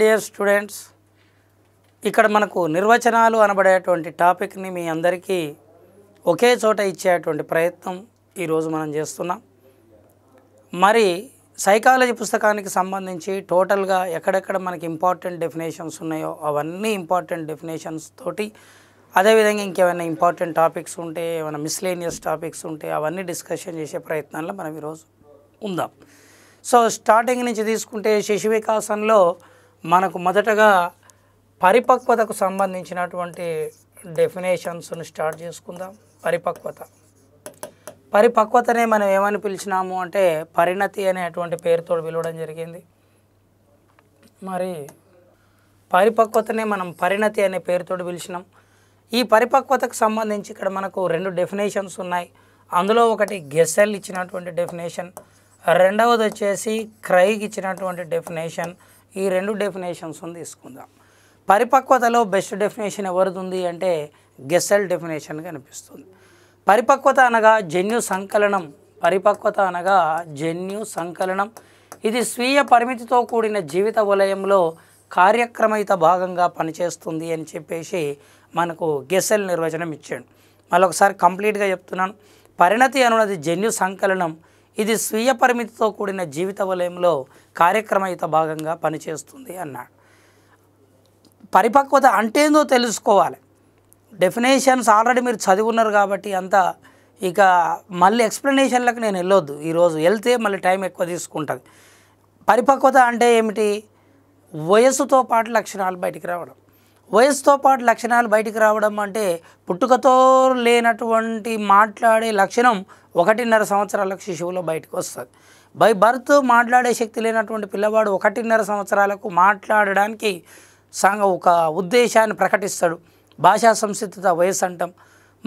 dear students ఇక్కడ మనకు నిర్వచనాలు అనబడేటువంటి టాపిక్ని మీ అందరికీ ఒకే చోట ఇచ్చేటువంటి ప్రయత్నం ఈరోజు మనం చేస్తున్నాం మరి సైకాలజీ పుస్తకానికి సంబంధించి టోటల్గా ఎక్కడెక్కడ మనకి ఇంపార్టెంట్ డెఫినేషన్స్ ఉన్నాయో అవన్నీ ఇంపార్టెంట్ డెఫినేషన్స్ తోటి అదేవిధంగా ఇంకేమైనా ఇంపార్టెంట్ టాపిక్స్ ఉంటే ఏమైనా మిస్లేనియస్ టాపిక్స్ ఉంటే అవన్నీ డిస్కషన్ చేసే ప్రయత్నాల్లో మనం ఈరోజు ఉందాం సో స్టార్టింగ్ నుంచి తీసుకుంటే శిశు వికాసంలో మనకు మొదటగా పరిపక్వతకు సంబంధించినటువంటి డెఫినేషన్స్ను స్టార్ట్ చేసుకుందాం పరిపక్వత పరిపక్వతనే మనం ఏమని పిలిచినాము అంటే పరిణతి అనేటువంటి పేరుతో పిలవడం జరిగింది మరి పరిపక్వతనే మనం పరిణతి అనే పేరుతో పిలిచినాం ఈ పరిపక్వతకు సంబంధించి ఇక్కడ మనకు రెండు డెఫినేషన్స్ ఉన్నాయి అందులో ఒకటి గెసెల్ ఇచ్చినటువంటి డెఫినేషన్ రెండవది వచ్చేసి క్రైగ్ ఇచ్చినటువంటి డెఫినేషన్ ఈ రెండు డెఫినేషన్స్ని తీసుకుందాం పరిపక్వతలో బెస్ట్ డెఫినేషన్ ఎవరిది ఉంది అంటే గెసెల్ డెఫినేషన్ కనిపిస్తుంది పరిపక్వత అనగా జన్యు సంకలనం పరిపక్వత అనగా జన్యు సంకలనం ఇది స్వీయ పరిమితితో కూడిన జీవిత వలయంలో కార్యక్రమయిత భాగంగా పనిచేస్తుంది అని చెప్పేసి మనకు గెసెల్ నిర్వచనం ఇచ్చాడు మళ్ళొకసారి కంప్లీట్గా చెప్తున్నాను పరిణతి అనున్నది జన్యు సంకలనం ఇది స్వీయ పరిమితితో కూడిన జీవిత వలయంలో కార్యక్రమయుత భాగంగా పనిచేస్తుంది అన్నాడు పరిపక్వత అంటే ఏందో తెలుసుకోవాలి డెఫినేషన్స్ ఆల్రెడీ మీరు ఉన్నారు కాబట్టి అంతా ఇక మళ్ళీ ఎక్స్ప్లెనేషన్లకు నేను వెళ్ళొద్దు ఈరోజు వెళ్తే మళ్ళీ టైం ఎక్కువ తీసుకుంటుంది పరిపక్వత అంటే ఏమిటి వయసుతో పాటు లక్షణాలు బయటికి రావడం వయసుతో పాటు లక్షణాలు బయటికి రావడం అంటే పుట్టుకతో లేనటువంటి మాట్లాడే లక్షణం ఒకటిన్నర సంవత్సరాలకు శిశువులో బయటకు వస్తుంది బై బర్త్ మాట్లాడే శక్తి లేనటువంటి పిల్లవాడు ఒకటిన్నర సంవత్సరాలకు మాట్లాడడానికి సంఘ ఒక ఉద్దేశాన్ని ప్రకటిస్తాడు భాషా సంసిద్ధత వయసు అంటాం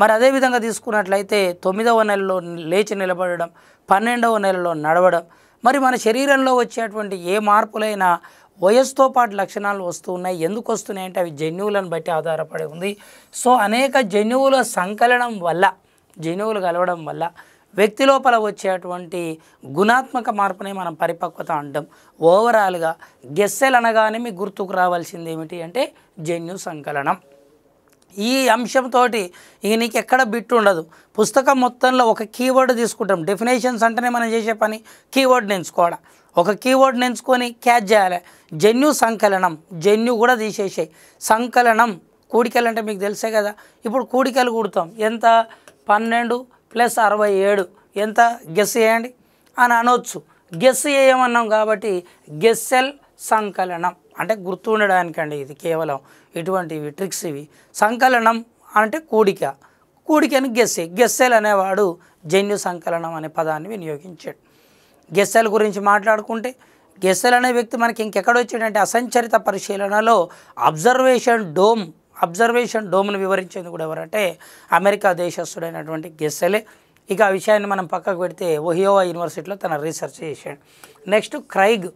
మరి అదేవిధంగా తీసుకున్నట్లయితే తొమ్మిదవ నెలలో లేచి నిలబడడం పన్నెండవ నెలలో నడవడం మరి మన శరీరంలో వచ్చేటువంటి ఏ మార్పులైనా వయస్సుతో పాటు లక్షణాలు వస్తున్నాయి ఎందుకు వస్తున్నాయి అంటే అవి జన్యువులను బట్టి ఆధారపడి ఉంది సో అనేక జన్యువుల సంకలనం వల్ల జన్యువులు కలవడం వల్ల వ్యక్తి లోపల వచ్చేటువంటి గుణాత్మక మార్పునే మనం పరిపక్వత అంటాం ఓవరాల్గా గెస్సెలు అనగానే మీకు గుర్తుకు రావాల్సింది ఏమిటి అంటే జన్యు సంకలనం ఈ అంశంతో ఇక నీకు ఎక్కడ బిట్ ఉండదు పుస్తకం మొత్తంలో ఒక కీవర్డ్ తీసుకుంటాం డెఫినేషన్స్ అంటేనే మనం చేసే పని కీవర్డ్ని ఎంచుకోవడం ఒక కీవర్డ్ని ఎంచుకొని క్యాచ్ చేయాలి జన్యు సంకలనం జన్యు కూడా తీసేసాయి సంకలనం కూడికలు అంటే మీకు తెలుసే కదా ఇప్పుడు కూడికలు కూడతాం ఎంత పన్నెండు ప్లస్ అరవై ఏడు ఎంత గెస్ చేయండి అని అనొచ్చు గెస్ చేయమన్నాం కాబట్టి గెస్సెల్ సంకలనం అంటే గుర్తు ఉండడానికండి ఇది కేవలం ఇటువంటివి ట్రిక్స్ ఇవి సంకలనం అంటే కూడిక కూడికని గెస్సే గెస్సెల్ అనేవాడు జన్యు సంకలనం అనే పదాన్ని వినియోగించాడు గెస్సెల గురించి మాట్లాడుకుంటే గెస్సెల్ అనే వ్యక్తి మనకి ఇంకెక్కడ వచ్చిందంటే అసంచరిత పరిశీలనలో అబ్జర్వేషన్ డోమ్ అబ్జర్వేషన్ డోమ్ను వివరించేందుకు కూడా ఎవరంటే అమెరికా దేశస్థుడైనటువంటి గెస్సెలే ఇక ఆ విషయాన్ని మనం పక్కకు పెడితే ఒహియోవా యూనివర్సిటీలో తన రీసెర్చ్ చేశాడు నెక్స్ట్ క్రైగ్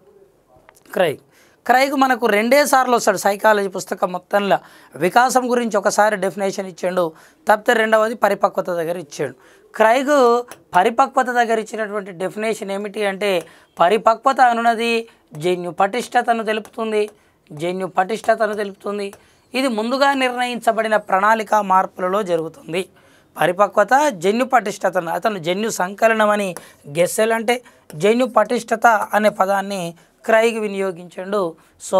క్రైగ్ క్రైగ్ మనకు రెండే సార్లు వస్తాడు సైకాలజీ పుస్తకం మొత్తంలో వికాసం గురించి ఒకసారి డెఫినేషన్ ఇచ్చాడు తప్పితే రెండవది పరిపక్వత దగ్గర ఇచ్చాడు క్రైగ్ పరిపక్వత దగ్గర ఇచ్చినటువంటి డెఫినేషన్ ఏమిటి అంటే పరిపక్వత అనున్నది జన్యు పటిష్టతను తెలుపుతుంది జన్యు పటిష్టతను తెలుపుతుంది ఇది ముందుగా నిర్ణయించబడిన ప్రణాళిక మార్పులలో జరుగుతుంది పరిపక్వత జన్యు పటిష్టతను అతను జన్యు సంకలనం అని గెస్సెల్ అంటే జన్యు పటిష్టత అనే పదాన్ని క్రైగ్ వినియోగించండు సో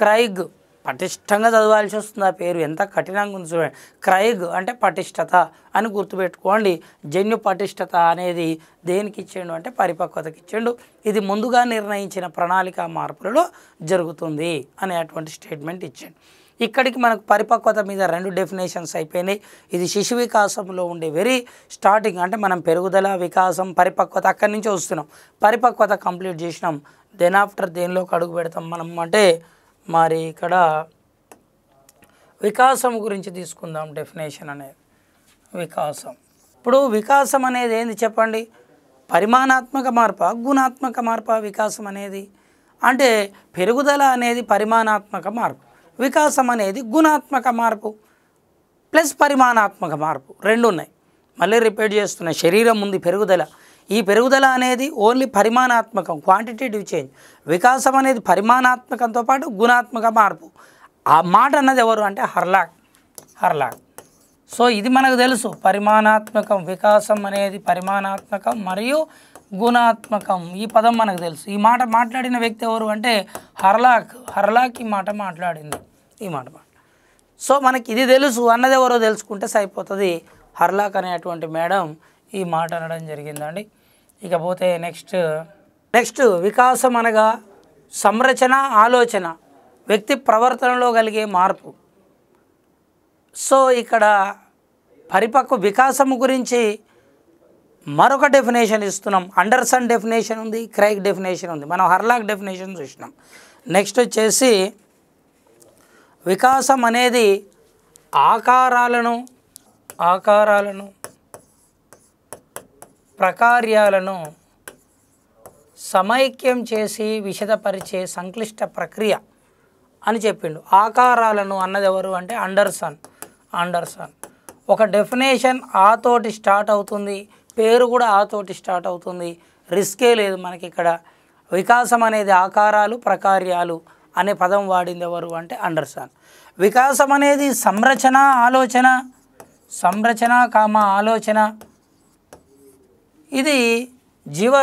క్రైగ్ పటిష్టంగా చదవాల్సి వస్తుంది ఆ పేరు ఎంత కఠినంగా ఉంది చూడండి క్రైగ్ అంటే పటిష్టత అని గుర్తుపెట్టుకోండి జన్యు పటిష్టత అనేది దేనికి ఇచ్చిండు అంటే పరిపక్వతకి ఇచ్చిండు ఇది ముందుగా నిర్ణయించిన ప్రణాళిక మార్పులలో జరుగుతుంది అనేటువంటి స్టేట్మెంట్ ఇచ్చాడు ఇక్కడికి మనకు పరిపక్వత మీద రెండు డెఫినేషన్స్ అయిపోయినాయి ఇది శిశు వికాసంలో ఉండే వెరీ స్టార్టింగ్ అంటే మనం పెరుగుదల వికాసం పరిపక్వత అక్కడి నుంచి వస్తున్నాం పరిపక్వత కంప్లీట్ చేసినాం దెన్ ఆఫ్టర్ దేనిలోకి అడుగు పెడతాం మనం అంటే మరి ఇక్కడ వికాసం గురించి తీసుకుందాం డెఫినేషన్ అనేది వికాసం ఇప్పుడు వికాసం అనేది ఏంది చెప్పండి పరిమాణాత్మక మార్ప గుణాత్మక మార్ప వికాసం అనేది అంటే పెరుగుదల అనేది పరిమాణాత్మక మార్పు వికాసం అనేది గుణాత్మక మార్పు ప్లస్ పరిమాణాత్మక మార్పు రెండు ఉన్నాయి మళ్ళీ రిపీట్ చేస్తున్నాయి శరీరం ఉంది పెరుగుదల ఈ పెరుగుదల అనేది ఓన్లీ పరిమాణాత్మకం క్వాంటిటేటివ్ చేంజ్ వికాసం అనేది పరిమాణాత్మకంతో పాటు గుణాత్మక మార్పు ఆ మాట అన్నది ఎవరు అంటే హర్లాక్ హర్లాక్ సో ఇది మనకు తెలుసు పరిమాణాత్మకం వికాసం అనేది పరిమాణాత్మకం మరియు గుణాత్మకం ఈ పదం మనకు తెలుసు ఈ మాట మాట్లాడిన వ్యక్తి ఎవరు అంటే హర్లాక్ హర్లాక్ ఈ మాట మాట్లాడింది ఈ మాట సో మనకి ఇది తెలుసు అన్నది ఎవరో తెలుసుకుంటే సరిపోతుంది హర్లాక్ అనేటువంటి మేడం ఈ మాట అనడం జరిగిందండి ఇకపోతే నెక్స్ట్ నెక్స్ట్ వికాసం అనగా సంరచన ఆలోచన వ్యక్తి ప్రవర్తనలో కలిగే మార్పు సో ఇక్కడ పరిపక్వ వికాసం గురించి మరొక డెఫినేషన్ ఇస్తున్నాం అండర్సన్ డెఫినేషన్ ఉంది క్రైక్ డెఫినేషన్ ఉంది మనం హర్లాక్ డెఫినేషన్ చూసినాం నెక్స్ట్ వచ్చేసి వికాసం అనేది ఆకారాలను ఆకారాలను ప్రకార్యాలను సమైక్యం చేసి విషదపరిచే సంక్లిష్ట ప్రక్రియ అని చెప్పిండు ఆకారాలను అన్నది ఎవరు అంటే అండర్సన్ అండర్సన్ ఒక డెఫినేషన్ ఆతోటి స్టార్ట్ అవుతుంది పేరు కూడా ఆతోటి స్టార్ట్ అవుతుంది రిస్కే లేదు మనకి ఇక్కడ వికాసం అనేది ఆకారాలు ప్రకార్యాలు అనే పదం వాడింది ఎవరు అంటే అండర్సన్ వికాసం అనేది సంరచన ఆలోచన సంరచన కామ ఆలోచన ఇది జీవ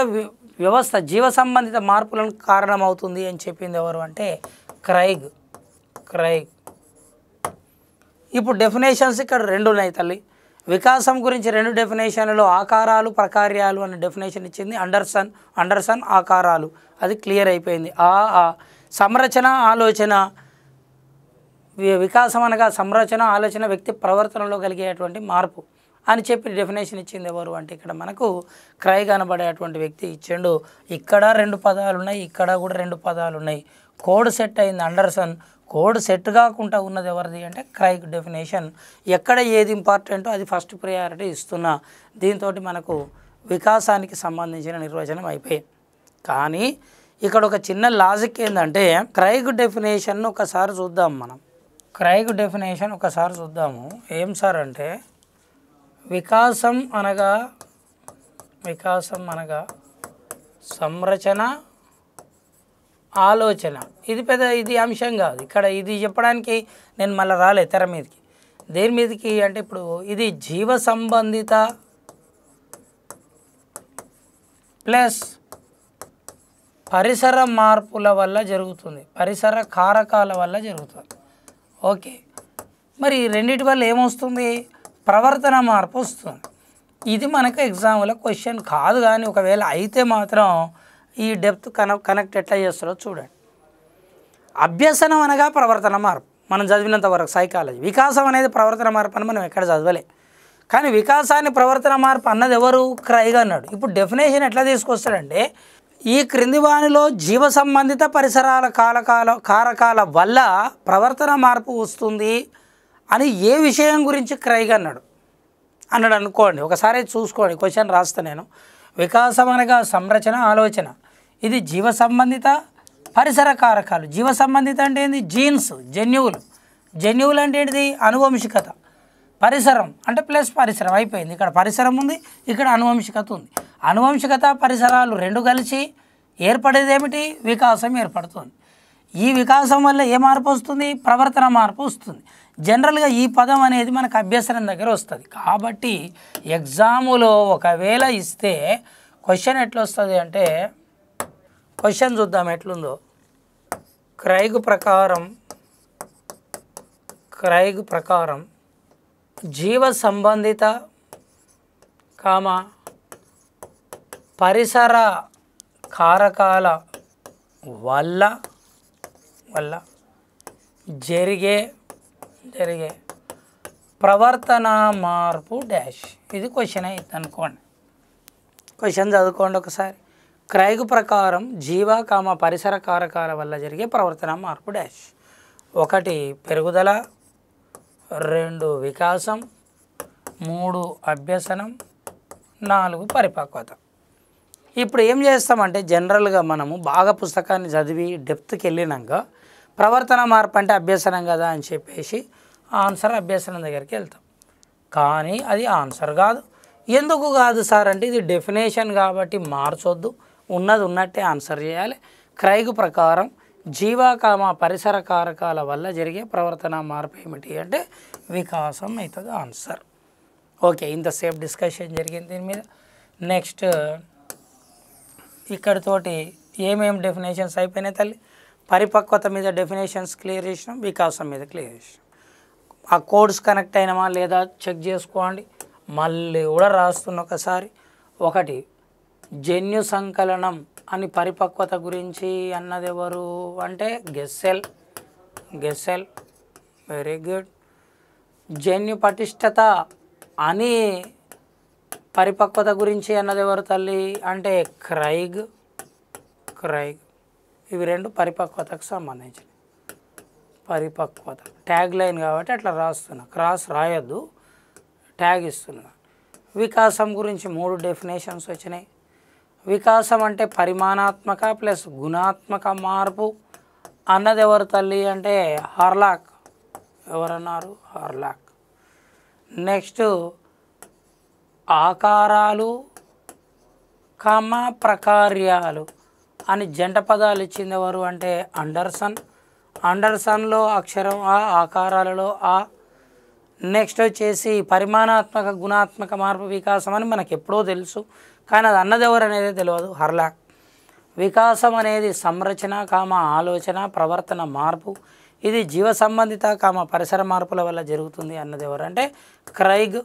వ్యవస్థ జీవ సంబంధిత మార్పులను కారణమవుతుంది అని చెప్పింది ఎవరు అంటే క్రైగ్ క్రైగ్ ఇప్పుడు డెఫినేషన్స్ ఇక్కడ రెండు ఉన్నాయి తల్లి వికాసం గురించి రెండు డెఫినేషన్లు ఆకారాలు ప్రకార్యాలు అనే డెఫినేషన్ ఇచ్చింది అండర్సన్ అండర్సన్ ఆకారాలు అది క్లియర్ అయిపోయింది ఆ సంరచన ఆలోచన వికాసం అనగా సంరచన ఆలోచన వ్యక్తి ప్రవర్తనలో కలిగేటువంటి మార్పు అని చెప్పి డెఫినేషన్ ఇచ్చింది ఎవరు అంటే ఇక్కడ మనకు క్రై కనబడేటువంటి వ్యక్తి ఇచ్చాడు ఇక్కడ రెండు పదాలు ఉన్నాయి ఇక్కడ కూడా రెండు పదాలు ఉన్నాయి కోడ్ సెట్ అయింది అండర్సన్ కోడ్ సెట్ కాకుండా ఉన్నది ఎవరిది అంటే క్రైక్ డెఫినేషన్ ఎక్కడ ఏది ఇంపార్టెంటో అది ఫస్ట్ ప్రయారిటీ ఇస్తున్నా దీంతో మనకు వికాసానికి సంబంధించిన నిర్వచనం అయిపోయి కానీ ఇక్కడ ఒక చిన్న లాజిక్ ఏంటంటే క్రైగ్ డెఫినేషన్ ఒకసారి చూద్దాం మనం క్రైగ్ డెఫినేషన్ ఒకసారి చూద్దాము ఏం సార్ అంటే వికాసం అనగా వికాసం అనగా సంరచన ఆలోచన ఇది పెద్ద ఇది అంశం కాదు ఇక్కడ ఇది చెప్పడానికి నేను మళ్ళీ రాలే తెర మీదకి దేని మీదకి అంటే ఇప్పుడు ఇది జీవ సంబంధిత ప్లస్ పరిసర మార్పుల వల్ల జరుగుతుంది పరిసర కారకాల వల్ల జరుగుతుంది ఓకే మరి రెండిటి వల్ల ఏమొస్తుంది ప్రవర్తన మార్పు వస్తుంది ఇది మనకు ఎగ్జామ్లో క్వశ్చన్ కాదు కానీ ఒకవేళ అయితే మాత్రం ఈ డెప్త్ కనెక్ట్ కనెక్ట్ ఎట్లా చేస్తారో చూడండి అభ్యసనం అనగా ప్రవర్తన మార్పు మనం చదివినంత వరకు సైకాలజీ వికాసం అనేది ప్రవర్తన మార్పు అని మనం ఎక్కడ చదవలే కానీ వికాసాన్ని ప్రవర్తన మార్పు అన్నది ఎవరు క్రైగా అన్నాడు ఇప్పుడు డెఫినేషన్ ఎట్లా తీసుకొస్తాడంటే ఈ క్రింది వాణిలో జీవ సంబంధిత పరిసరాల కాలకాల కారకాల వల్ల ప్రవర్తన మార్పు వస్తుంది అని ఏ విషయం గురించి క్రైగా అన్నాడు అన్నాడు అనుకోండి ఒకసారి చూసుకోండి క్వశ్చన్ రాస్తా నేను వికాసం అనగా సంరచన ఆలోచన ఇది జీవ సంబంధిత పరిసర కారకాలు జీవ సంబంధిత అంటే ఏంటి జీన్స్ జన్యువులు జన్యువులు అంటే ఏంటిది అనువంశికత పరిసరం అంటే ప్లస్ పరిసరం అయిపోయింది ఇక్కడ పరిసరం ఉంది ఇక్కడ అనువంశికత ఉంది అనువంశికత పరిసరాలు రెండు కలిసి ఏర్పడేది ఏమిటి వికాసం ఏర్పడుతుంది ఈ వికాసం వల్ల ఏ మార్పు వస్తుంది ప్రవర్తన మార్పు వస్తుంది జనరల్గా ఈ పదం అనేది మనకు అభ్యసనం దగ్గర వస్తుంది కాబట్టి ఎగ్జాములో ఒకవేళ ఇస్తే క్వశ్చన్ ఎట్లా వస్తుంది అంటే క్వశ్చన్ చూద్దాం ఎట్లుందో క్రైగ్ ప్రకారం క్రైగ్ ప్రకారం జీవ సంబంధిత కామ పరిసర కారకాల వల్ల వల్ల జరిగే జరిగే ప్రవర్తన మార్పు డాష్ ఇది క్వశ్చన్ అయితే అనుకోండి క్వశ్చన్ చదువుకోండి ఒకసారి క్రైగు ప్రకారం జీవ కామ పరిసర కారకాల వల్ల జరిగే ప్రవర్తన మార్పు డాష్ ఒకటి పెరుగుదల రెండు వికాసం మూడు అభ్యసనం నాలుగు పరిపక్వత ఇప్పుడు ఏం చేస్తామంటే జనరల్గా మనము బాగా పుస్తకాన్ని చదివి డెప్త్కి వెళ్ళినాక ప్రవర్తన మార్పు అంటే అభ్యసనం కదా అని చెప్పేసి ఆన్సర్ అభ్యసనం దగ్గరికి వెళ్తాం కానీ అది ఆన్సర్ కాదు ఎందుకు కాదు సార్ అంటే ఇది డెఫినేషన్ కాబట్టి మార్చొద్దు ఉన్నది ఉన్నట్టే ఆన్సర్ చేయాలి క్రైగు ప్రకారం జీవాకామ పరిసర కారకాల వల్ల జరిగే ప్రవర్తన మార్పు ఏమిటి అంటే వికాసం అవుతుంది ఆన్సర్ ఓకే ఇంతసేపు డిస్కషన్ జరిగింది దీని మీద నెక్స్ట్ ఇక్కడితోటి ఏమేమి డెఫినేషన్స్ అయిపోయినాయి తల్లి పరిపక్వత మీద డెఫినేషన్స్ క్లియర్ చేసినాం వికాసం మీద క్లియర్ చేసినాం ఆ కోడ్స్ కనెక్ట్ అయినామా లేదా చెక్ చేసుకోండి మళ్ళీ కూడా రాస్తున్న ఒకసారి ఒకటి జన్యు సంకలనం అని పరిపక్వత గురించి అన్నది ఎవరు అంటే గెస్సెల్ గెస్సెల్ వెరీ గుడ్ జన్యు పటిష్టత అని పరిపక్వత గురించి అన్నది ఎవరు తల్లి అంటే క్రైగ్ క్రైగ్ ఇవి రెండు పరిపక్వతకు సంబంధించినవి పరిపక్వత ట్యాగ్ లైన్ కాబట్టి అట్లా రాస్తున్నా క్రాస్ రాయొద్దు ట్యాగ్ ఇస్తున్నా వికాసం గురించి మూడు డెఫినేషన్స్ వచ్చినాయి వికాసం అంటే పరిమాణాత్మక ప్లస్ గుణాత్మక మార్పు అన్నది ఎవరు తల్లి అంటే హార్లాక్ ఎవరన్నారు హార్లాక్ నెక్స్ట్ ఆకారాలు కమ ప్రకార్యాలు అని జంట పదాలు ఇచ్చిందెవరు అంటే అండర్సన్ అండర్సన్లో అక్షరం ఆ ఆకారాలలో ఆ నెక్స్ట్ వచ్చేసి పరిమాణాత్మక గుణాత్మక మార్పు వికాసం అని మనకు ఎప్పుడో తెలుసు కానీ అది అన్నది ఎవరు అనేది తెలియదు హర్లాక్ వికాసం అనేది సంరచన కామ ఆలోచన ప్రవర్తన మార్పు ఇది జీవ సంబంధిత కామ పరిసర మార్పుల వల్ల జరుగుతుంది అన్నది ఎవరంటే క్రైగ్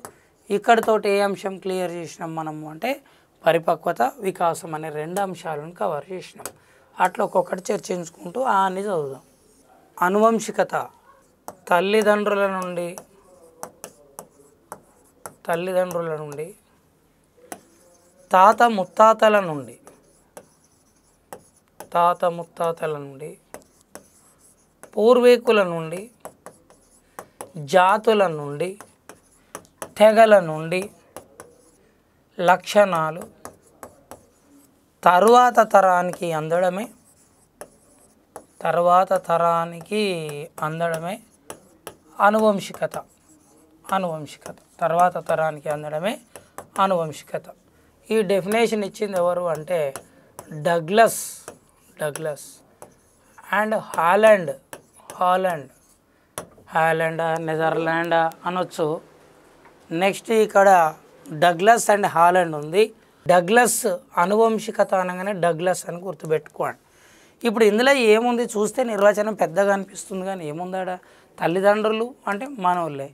ఇక్కడితోటి ఏ అంశం క్లియర్ చేసినాం మనము అంటే పరిపక్వత వికాసం అనే రెండు అంశాలను కవర్ చేసినాం అట్లా ఒక్కొక్కటి చర్చించుకుంటూ ఆ అని చదువుదాం అనువంశికత తల్లిదండ్రుల నుండి తల్లిదండ్రుల నుండి తాత ముత్తాతల నుండి తాత ముత్తాతల నుండి పూర్వీకుల నుండి జాతుల నుండి తెగల నుండి లక్షణాలు తరువాత తరానికి అందడమే తర్వాత తరానికి అందడమే అనువంశికత అనువంశికత తర్వాత తరానికి అందడమే అనువంశికత ఈ డెఫినేషన్ ఇచ్చింది ఎవరు అంటే Douglas Douglas and Holland Holland హాలండా నెదర్లాండా అనొచ్చు నెక్స్ట్ ఇక్కడ డగ్లస్ అండ్ హాలండ్ ఉంది డగ్లస్ అనువంశికత అనగానే డగ్లస్ అని గుర్తుపెట్టుకోండి ఇప్పుడు ఇందులో ఏముంది చూస్తే నిర్వచనం పెద్దగా అనిపిస్తుంది కానీ ఏముందాడా తల్లిదండ్రులు అంటే మనోళ్ళే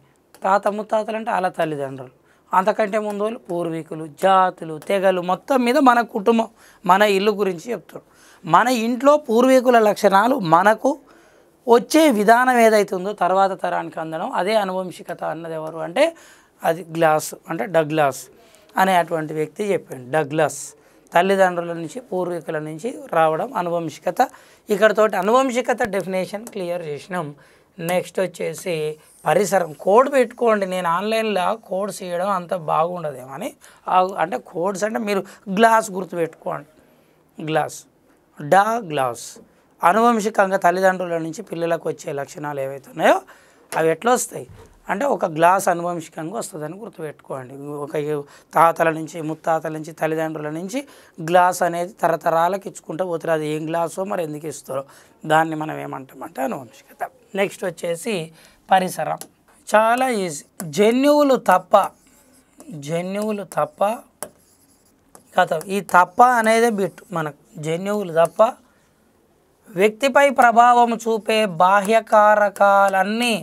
తాత ముత్తాతలు అంటే వాళ్ళ తల్లిదండ్రులు అంతకంటే ముందు వాళ్ళు పూర్వీకులు జాతులు తెగలు మొత్తం మీద మన కుటుంబం మన ఇల్లు గురించి చెప్తాడు మన ఇంట్లో పూర్వీకుల లక్షణాలు మనకు వచ్చే విధానం ఏదైతే ఉందో తర్వాత తరానికి అందడం అదే అనువంశికత అన్నది ఎవరు అంటే అది గ్లాస్ అంటే డగ్లాస్ అనేటువంటి వ్యక్తి చెప్పాడు డగ్లాస్ తల్లిదండ్రుల నుంచి పూర్వీకుల నుంచి రావడం అనువంశికత ఇక్కడతోటి అనువంశికత డెఫినేషన్ క్లియర్ చేసినాం నెక్స్ట్ వచ్చేసి పరిసరం కోడ్ పెట్టుకోండి నేను ఆన్లైన్లో కోడ్స్ ఇవ్వడం అంత బాగుండదేమని అంటే కోడ్స్ అంటే మీరు గ్లాస్ గుర్తుపెట్టుకోండి గ్లాస్ డా గ్లాస్ అనువంశికంగా తల్లిదండ్రుల నుంచి పిల్లలకు వచ్చే లక్షణాలు ఏవైతే ఉన్నాయో అవి ఎట్లా వస్తాయి అంటే ఒక గ్లాస్ అనువంశికంగా వస్తుందని గుర్తుపెట్టుకోండి ఒక తాతల నుంచి ముత్తాతల నుంచి తల్లిదండ్రుల నుంచి గ్లాస్ అనేది తరతరాలకు ఇచ్చుకుంటూ పోతారు అది ఏం గ్లాసో మరి ఎందుకు ఇస్తారో దాన్ని మనం ఏమంటామంటే అనువంశికత నెక్స్ట్ వచ్చేసి పరిసరం చాలా ఈజీ జన్యువులు తప్ప జన్యువులు తప్ప కథ ఈ తప్ప అనేదే బిట్ మనకు జన్యువులు తప్ప వ్యక్తిపై ప్రభావం చూపే బాహ్య కారకాలన్నీ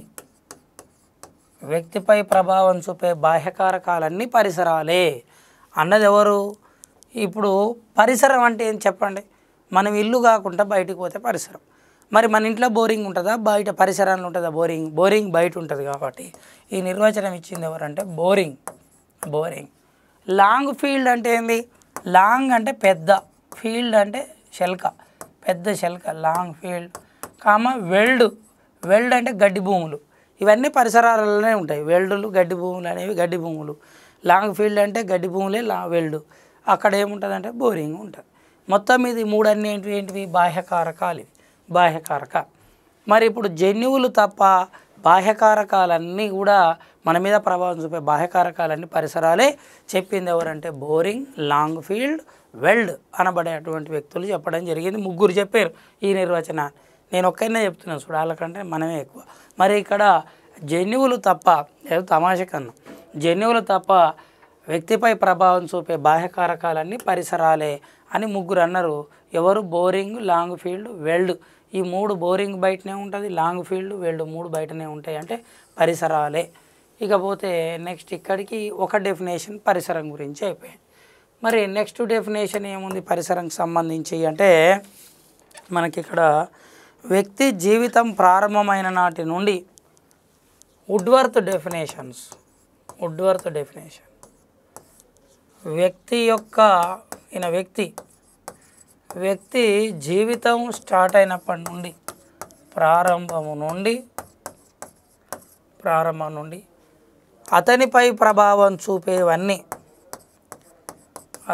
వ్యక్తిపై ప్రభావం చూపే బాహ్యకారకాలన్నీ పరిసరాలే అన్నది ఎవరు ఇప్పుడు పరిసరం అంటే ఏం చెప్పండి మనం ఇల్లు కాకుండా బయటికి పోతే పరిసరం మరి మన ఇంట్లో బోరింగ్ ఉంటుందా బయట పరిసరాలు ఉంటుందా బోరింగ్ బోరింగ్ బయట ఉంటుంది కాబట్టి ఈ నిర్వచనం ఇచ్చింది ఎవరంటే బోరింగ్ బోరింగ్ లాంగ్ ఫీల్డ్ అంటే ఏంది లాంగ్ అంటే పెద్ద ఫీల్డ్ అంటే షెల్క పెద్ద షెల్క long field comma veld veld అంటే గడ్డి భూములు ఇవన్నీ పరిసరాలలోనే ఉంటాయి వెల్డులు గడ్డి భూములు అనేవి గడ్డి భూములు లాంగ్ ఫీల్డ్ అంటే గడ్డి భూములే లా వెల్డు అక్కడ ఏముంటుందంటే బోరింగ్ ఉంటుంది మొత్తం ఇది మూడన్నీ ఏంటివి ఏంటివి బాహ్యకారకాలు ఇవి బాహ్యకారక మరి ఇప్పుడు జన్యువులు తప్ప బాహ్యకారకాలన్నీ కూడా మన మీద ప్రభావం చూపే బాహ్యకారకాలన్నీ పరిసరాలే చెప్పింది ఎవరంటే బోరింగ్ లాంగ్ ఫీల్డ్ వెల్డ్ అనబడేటువంటి వ్యక్తులు చెప్పడం జరిగింది ముగ్గురు చెప్పారు ఈ నిర్వచన నేను ఒక్కనే చెప్తున్నాను చూడాలకంటే మనమే ఎక్కువ మరి ఇక్కడ జన్యువులు తప్ప లేదు తమాష కన్నా జన్యువులు తప్ప వ్యక్తిపై ప్రభావం చూపే బాహ్యకారకాలన్నీ పరిసరాలే అని ముగ్గురు అన్నారు ఎవరు బోరింగ్ లాంగ్ ఫీల్డ్ వెల్డ్ ఈ మూడు బోరింగ్ బయటనే ఉంటుంది లాంగ్ ఫీల్డ్ వెల్డ్ మూడు బయటనే ఉంటాయి అంటే పరిసరాలే ఇకపోతే నెక్స్ట్ ఇక్కడికి ఒక డెఫినేషన్ పరిసరం గురించి అయిపోయింది మరి నెక్స్ట్ డెఫినేషన్ ఏముంది పరిసరంకి సంబంధించి అంటే మనకి ఇక్కడ వ్యక్తి జీవితం ప్రారంభమైన నాటి నుండి ఉడ్వర్త్ డెఫినేషన్స్ ఉడ్వర్త్ డెఫినేషన్ వ్యక్తి యొక్క ఈయన వ్యక్తి వ్యక్తి జీవితం స్టార్ట్ అయినప్పటి నుండి ప్రారంభము నుండి ప్రారంభం నుండి అతనిపై ప్రభావం చూపేవన్నీ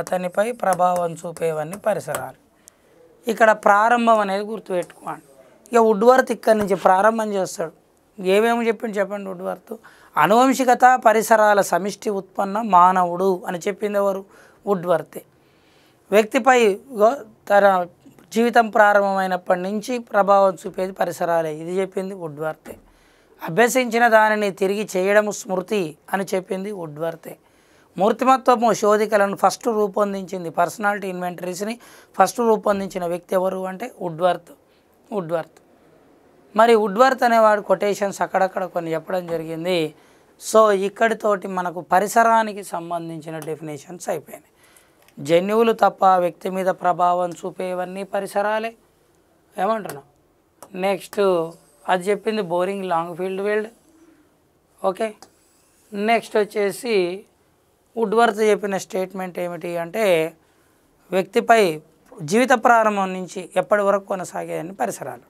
అతనిపై ప్రభావం చూపేవన్నీ పరిసరాలు ఇక్కడ ప్రారంభం అనేది గుర్తుపెట్టుకోండి ఇక ఉడ్వర్త్ ఇక్కడి నుంచి ప్రారంభం చేస్తాడు ఏమేమి చెప్పింది చెప్పండి ఉడ్వర్త్ అనువంశికత పరిసరాల సమిష్టి ఉత్పన్న మానవుడు అని చెప్పింది ఎవరు ఉడ్వర్తే వ్యక్తిపై తన జీవితం ప్రారంభమైనప్పటి నుంచి ప్రభావం చూపేది పరిసరాలే ఇది చెప్పింది ఉడ్వర్తే అభ్యసించిన దానిని తిరిగి చేయడం స్మృతి అని చెప్పింది ఉడ్వర్తే మూర్తిమత్వము శోధికలను ఫస్ట్ రూపొందించింది పర్సనాలిటీ ఇన్వెంటరీస్ని ఫస్ట్ రూపొందించిన వ్యక్తి ఎవరు అంటే ఉడ్వర్త్ ఉడ్వర్త్ మరి వుడ్వర్త్ అనేవాడు కొటేషన్స్ అక్కడక్కడ కొన్ని చెప్పడం జరిగింది సో ఇక్కడితోటి మనకు పరిసరానికి సంబంధించిన డెఫినేషన్స్ అయిపోయినాయి జన్యువులు తప్ప వ్యక్తి మీద ప్రభావం చూపేవన్నీ పరిసరాలే ఏమంటున్నాం నెక్స్ట్ అది చెప్పింది boring long field veld okay next వచ్చేసి వుడ్వర్త్ చెప్పిన స్టేట్మెంట్ ఏమిటి అంటే వ్యక్తిపై జీవిత ప్రారంభం నుంచి ఎప్పటి వరకు కొనసాగాయని పరిసరాలు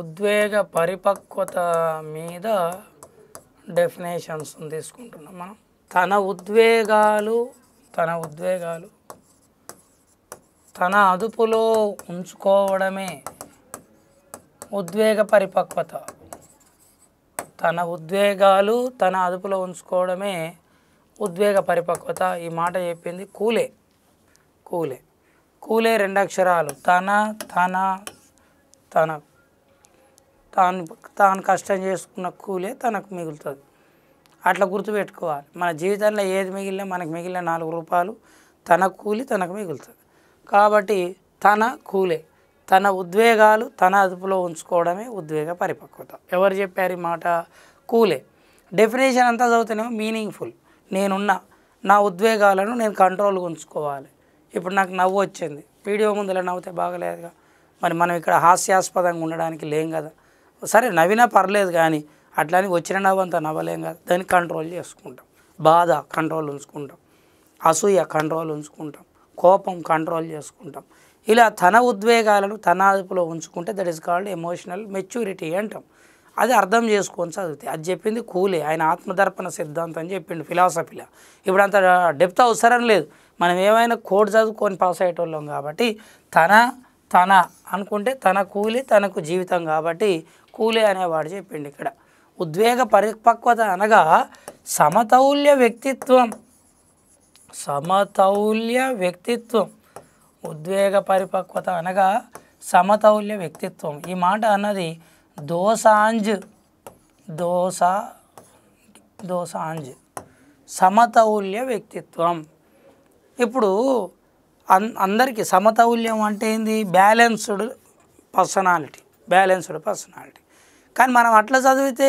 ఉద్వేగ పరిపక్వత మీద డెఫినేషన్స్ తీసుకుంటున్నాం మనం తన ఉద్వేగాలు తన ఉద్వేగాలు తన అదుపులో ఉంచుకోవడమే ఉద్వేగ పరిపక్వత తన ఉద్వేగాలు తన అదుపులో ఉంచుకోవడమే ఉద్వేగ పరిపక్వత ఈ మాట చెప్పింది కూలే కూలే కూలే రెండు అక్షరాలు తన తన తన తాను తాను కష్టం చేసుకున్న కూలే తనకు మిగులుతుంది అట్లా గుర్తుపెట్టుకోవాలి మన జీవితంలో ఏది మిగిలినా మనకు మిగిలిన నాలుగు రూపాయలు తన కూలి తనకు మిగులుతుంది కాబట్టి తన కూలే తన ఉద్వేగాలు తన అదుపులో ఉంచుకోవడమే ఉద్వేగ పరిపక్వత ఎవరు చెప్పారు ఈ మాట కూలే డెఫినేషన్ అంతా చదివితేనేమో మీనింగ్ఫుల్ నేనున్న నా ఉద్వేగాలను నేను కంట్రోల్గా ఉంచుకోవాలి ఇప్పుడు నాకు నవ్వు వచ్చింది వీడియో ముందులో నవ్వుతే బాగలేదుగా మరి మనం ఇక్కడ హాస్యాస్పదంగా ఉండడానికి లేం కదా సరే నవ్వినా పర్లేదు కానీ అట్లానే వచ్చిన నవ్వు అంత నవ్వలేం కదా దాన్ని కంట్రోల్ చేసుకుంటాం బాధ కంట్రోల్ ఉంచుకుంటాం అసూయ కంట్రోల్ ఉంచుకుంటాం కోపం కంట్రోల్ చేసుకుంటాం ఇలా తన ఉద్వేగాలను తన అదుపులో ఉంచుకుంటే that is called emotional maturity అంటాం అది అర్థం చేసుకొని చదివితే అది చెప్పింది కూలే ఆయన ఆత్మదర్పణ సిద్ధాంతం అని చెప్పిండు ఫిలాసఫీలో ఇప్పుడు అంత డెప్త్ అవసరం లేదు మనం ఏమైనా కోడ్ చదువుకొని పాస్ అయ్యేటోళ్ళం కాబట్టి తన తన అనుకుంటే తన కూలి తనకు జీవితం కాబట్టి కూలి అనేవాడు చెప్పిండి ఇక్కడ ఉద్వేగ పరిపక్వత అనగా సమతౌల్య వ్యక్తిత్వం సమతౌల్య వ్యక్తిత్వం ఉద్వేగ పరిపక్వత అనగా సమతౌల్య వ్యక్తిత్వం ఈ మాట అన్నది దోసాంజ్ దోస దోసాంజ్ సమతౌల్య వ్యక్తిత్వం ఇప్పుడు అన్ అందరికీ సమతౌల్యం అంటే ఏంది బ్యాలెన్స్డ్ పర్సనాలిటీ బ్యాలెన్స్డ్ పర్సనాలిటీ కానీ మనం అట్లా చదివితే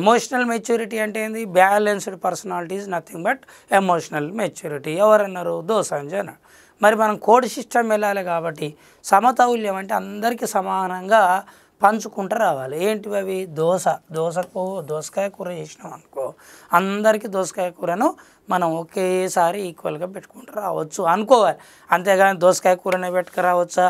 ఎమోషనల్ మెచ్యూరిటీ అంటే ఏంది balanced personality is nothing but emotional maturity ఎవరన్నారు దోసంజ్ అన్నాడు మరి మనం కోడ్ సిస్టమ్ వెళ్ళాలి కాబట్టి సమతౌల్యం అంటే అందరికీ సమానంగా పంచుకుంటూ రావాలి ఏంటివి అవి దోశ దోశకు దోసకాయ కూర చేసినాం అనుకో అందరికీ దోసకాయ కూరను మనం ఒకేసారి ఈక్వల్గా పెట్టుకుంటూ రావచ్చు అనుకోవాలి అంతేగాని దోసకాయ కూరనే పెట్టుకురావచ్చా